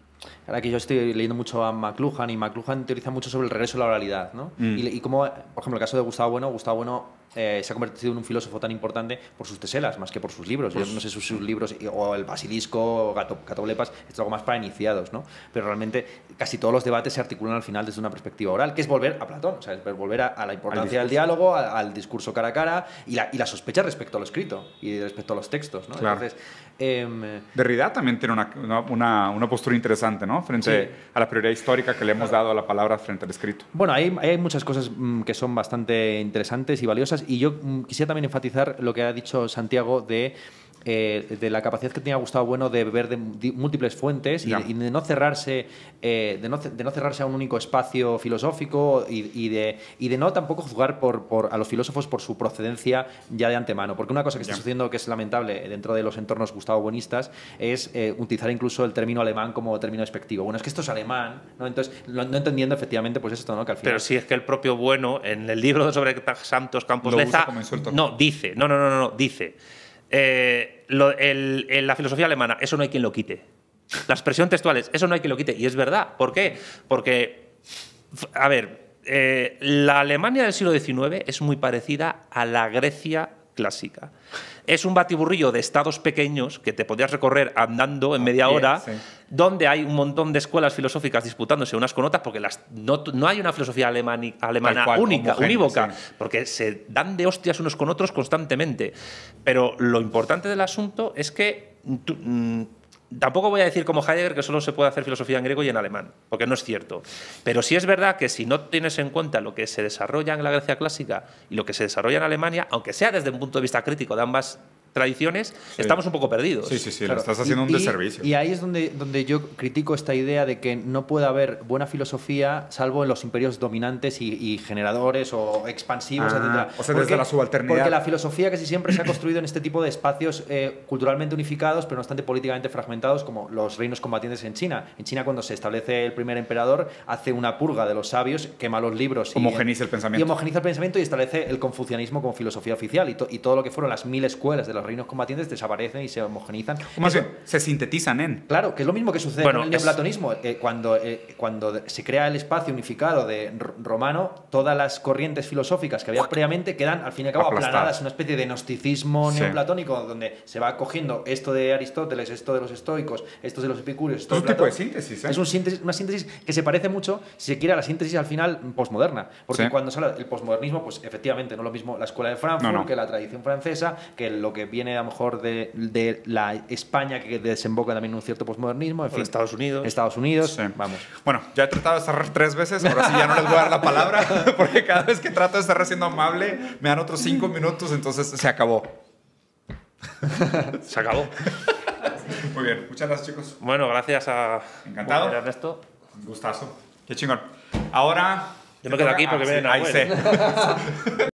Ahora que yo estoy leyendo mucho a McLuhan y McLuhan teoriza mucho sobre el regreso a la oralidad, ¿no? Mm. Y, y, como, por ejemplo, el caso de Gustavo Bueno, Gustavo Bueno eh, se ha convertido en un filósofo tan importante por sus teselas, más que por sus libros. Yo pues no sé sus, sus, libros, o el basilisco, o Gato, Catoblepas, es algo más para iniciados, ¿no? Pero realmente casi todos los debates se articulan al final desde una perspectiva oral, que es volver a Platón, o es volver a, la importancia del diálogo, al, discurso cara a cara y la, sospecha respecto a lo escrito y respecto a los textos, ¿no? Eh, Derrida también tiene una, una, una, postura interesante, ¿no? Frente a la prioridad histórica que le hemos dado a la palabra frente al escrito. Bueno, hay, hay muchas cosas mm, que son bastante interesantes y valiosas y yo mm, quisiera también enfatizar lo que ha dicho Santiago de eh, de la capacidad que tenía Gustavo Bueno de ver de múltiples fuentes y, de no cerrarse eh, de, no, de, no, cerrarse a un único espacio filosófico y, de, y de no tampoco juzgar por, a los filósofos por su procedencia ya de antemano. Porque una cosa que está sucediendo que es lamentable dentro de los entornos Gustavo Buenistas es eh, utilizar incluso el término alemán como término despectivo. Bueno, es que esto es alemán, ¿no? Entonces, no entendiendo efectivamente pues esto, ¿no? Que al final... Pero si es que el propio Bueno, en el libro sobre Santos Campos Leza, no, dice, no, no, no, no, dice lo, la filosofía alemana, eso no hay quien lo quite. las expresión textuales, eso no hay quien lo quite. Y es verdad. ¿Por qué? Porque, a ver, eh, la Alemania del siglo XIX es muy parecida a la Grecia clásica. Es un batiburrillo de estados pequeños que te podías recorrer andando en media hora donde hay un montón de escuelas filosóficas disputándose unas con otras, porque las, no, hay una filosofía alemana única, unívoca, porque se dan de hostias unos con otros constantemente. Pero lo importante del asunto es que... Mm, tampoco voy a decir como Heidegger que solo se puede hacer filosofía en griego y en alemán, porque no es cierto. Pero sí es verdad que si no tienes en cuenta lo que se desarrolla en la Grecia clásica y lo que se desarrolla en Alemania, aunque sea desde un punto de vista crítico de ambas tradiciones, estamos un poco perdidos. Sí, sí, sí, lo estás haciendo un deservicio. Y, ahí es donde, donde yo critico esta idea de que no puede haber buena filosofía salvo en los imperios dominantes y, generadores o expansivos, ah, O sea, desde la subalternidad. Porque la filosofía casi siempre se ha construido en este tipo de espacios eh, culturalmente unificados, pero no obstante políticamente fragmentados, como los reinos combatientes en China. En China, cuando se establece el primer emperador, hace una purga de los sabios, quema los libros. Homogeniza el pensamiento. Y homogeniza el pensamiento y establece el confucianismo como filosofía oficial y, y todo lo que fueron las mil escuelas de los reinos combatientes desaparecen y se homogenizan. Más bien, se sintetizan en. Claro, que es lo mismo que sucede en el neoplatonismo. Eh, cuando, eh, cuando se crea el espacio unificado de romano, todas las corrientes filosóficas que había previamente quedan al fin y al cabo aplanadas, una especie de gnosticismo neoplatónico, donde se va cogiendo esto de Aristóteles, esto de los estoicos, esto de los epicúreos. Esto es un tipo de síntesis, ¿eh? Es una síntesis que se parece mucho, si se quiere, a la síntesis al final posmoderna. Porque cuando sale el posmodernismo, pues efectivamente no es lo mismo la escuela de Frankfurt que la tradición francesa, que lo que viene a lo mejor de, la España que desemboca también en un cierto posmodernismo. En fin, Estados Unidos. Estados Unidos, vamos. Bueno, ya he tratado de cerrar tres veces, ahora sí ya no les voy a dar la palabra, porque cada vez que trato de estar siendo amable, me dan otros cinco minutos, entonces se acabó. se acabó. Muy bien, muchas gracias chicos. Bueno, gracias a... Encantado. Ernesto. Un gustazo. Qué chingón. Ahora... Yo me quedo aquí porque ah, Ahí sé.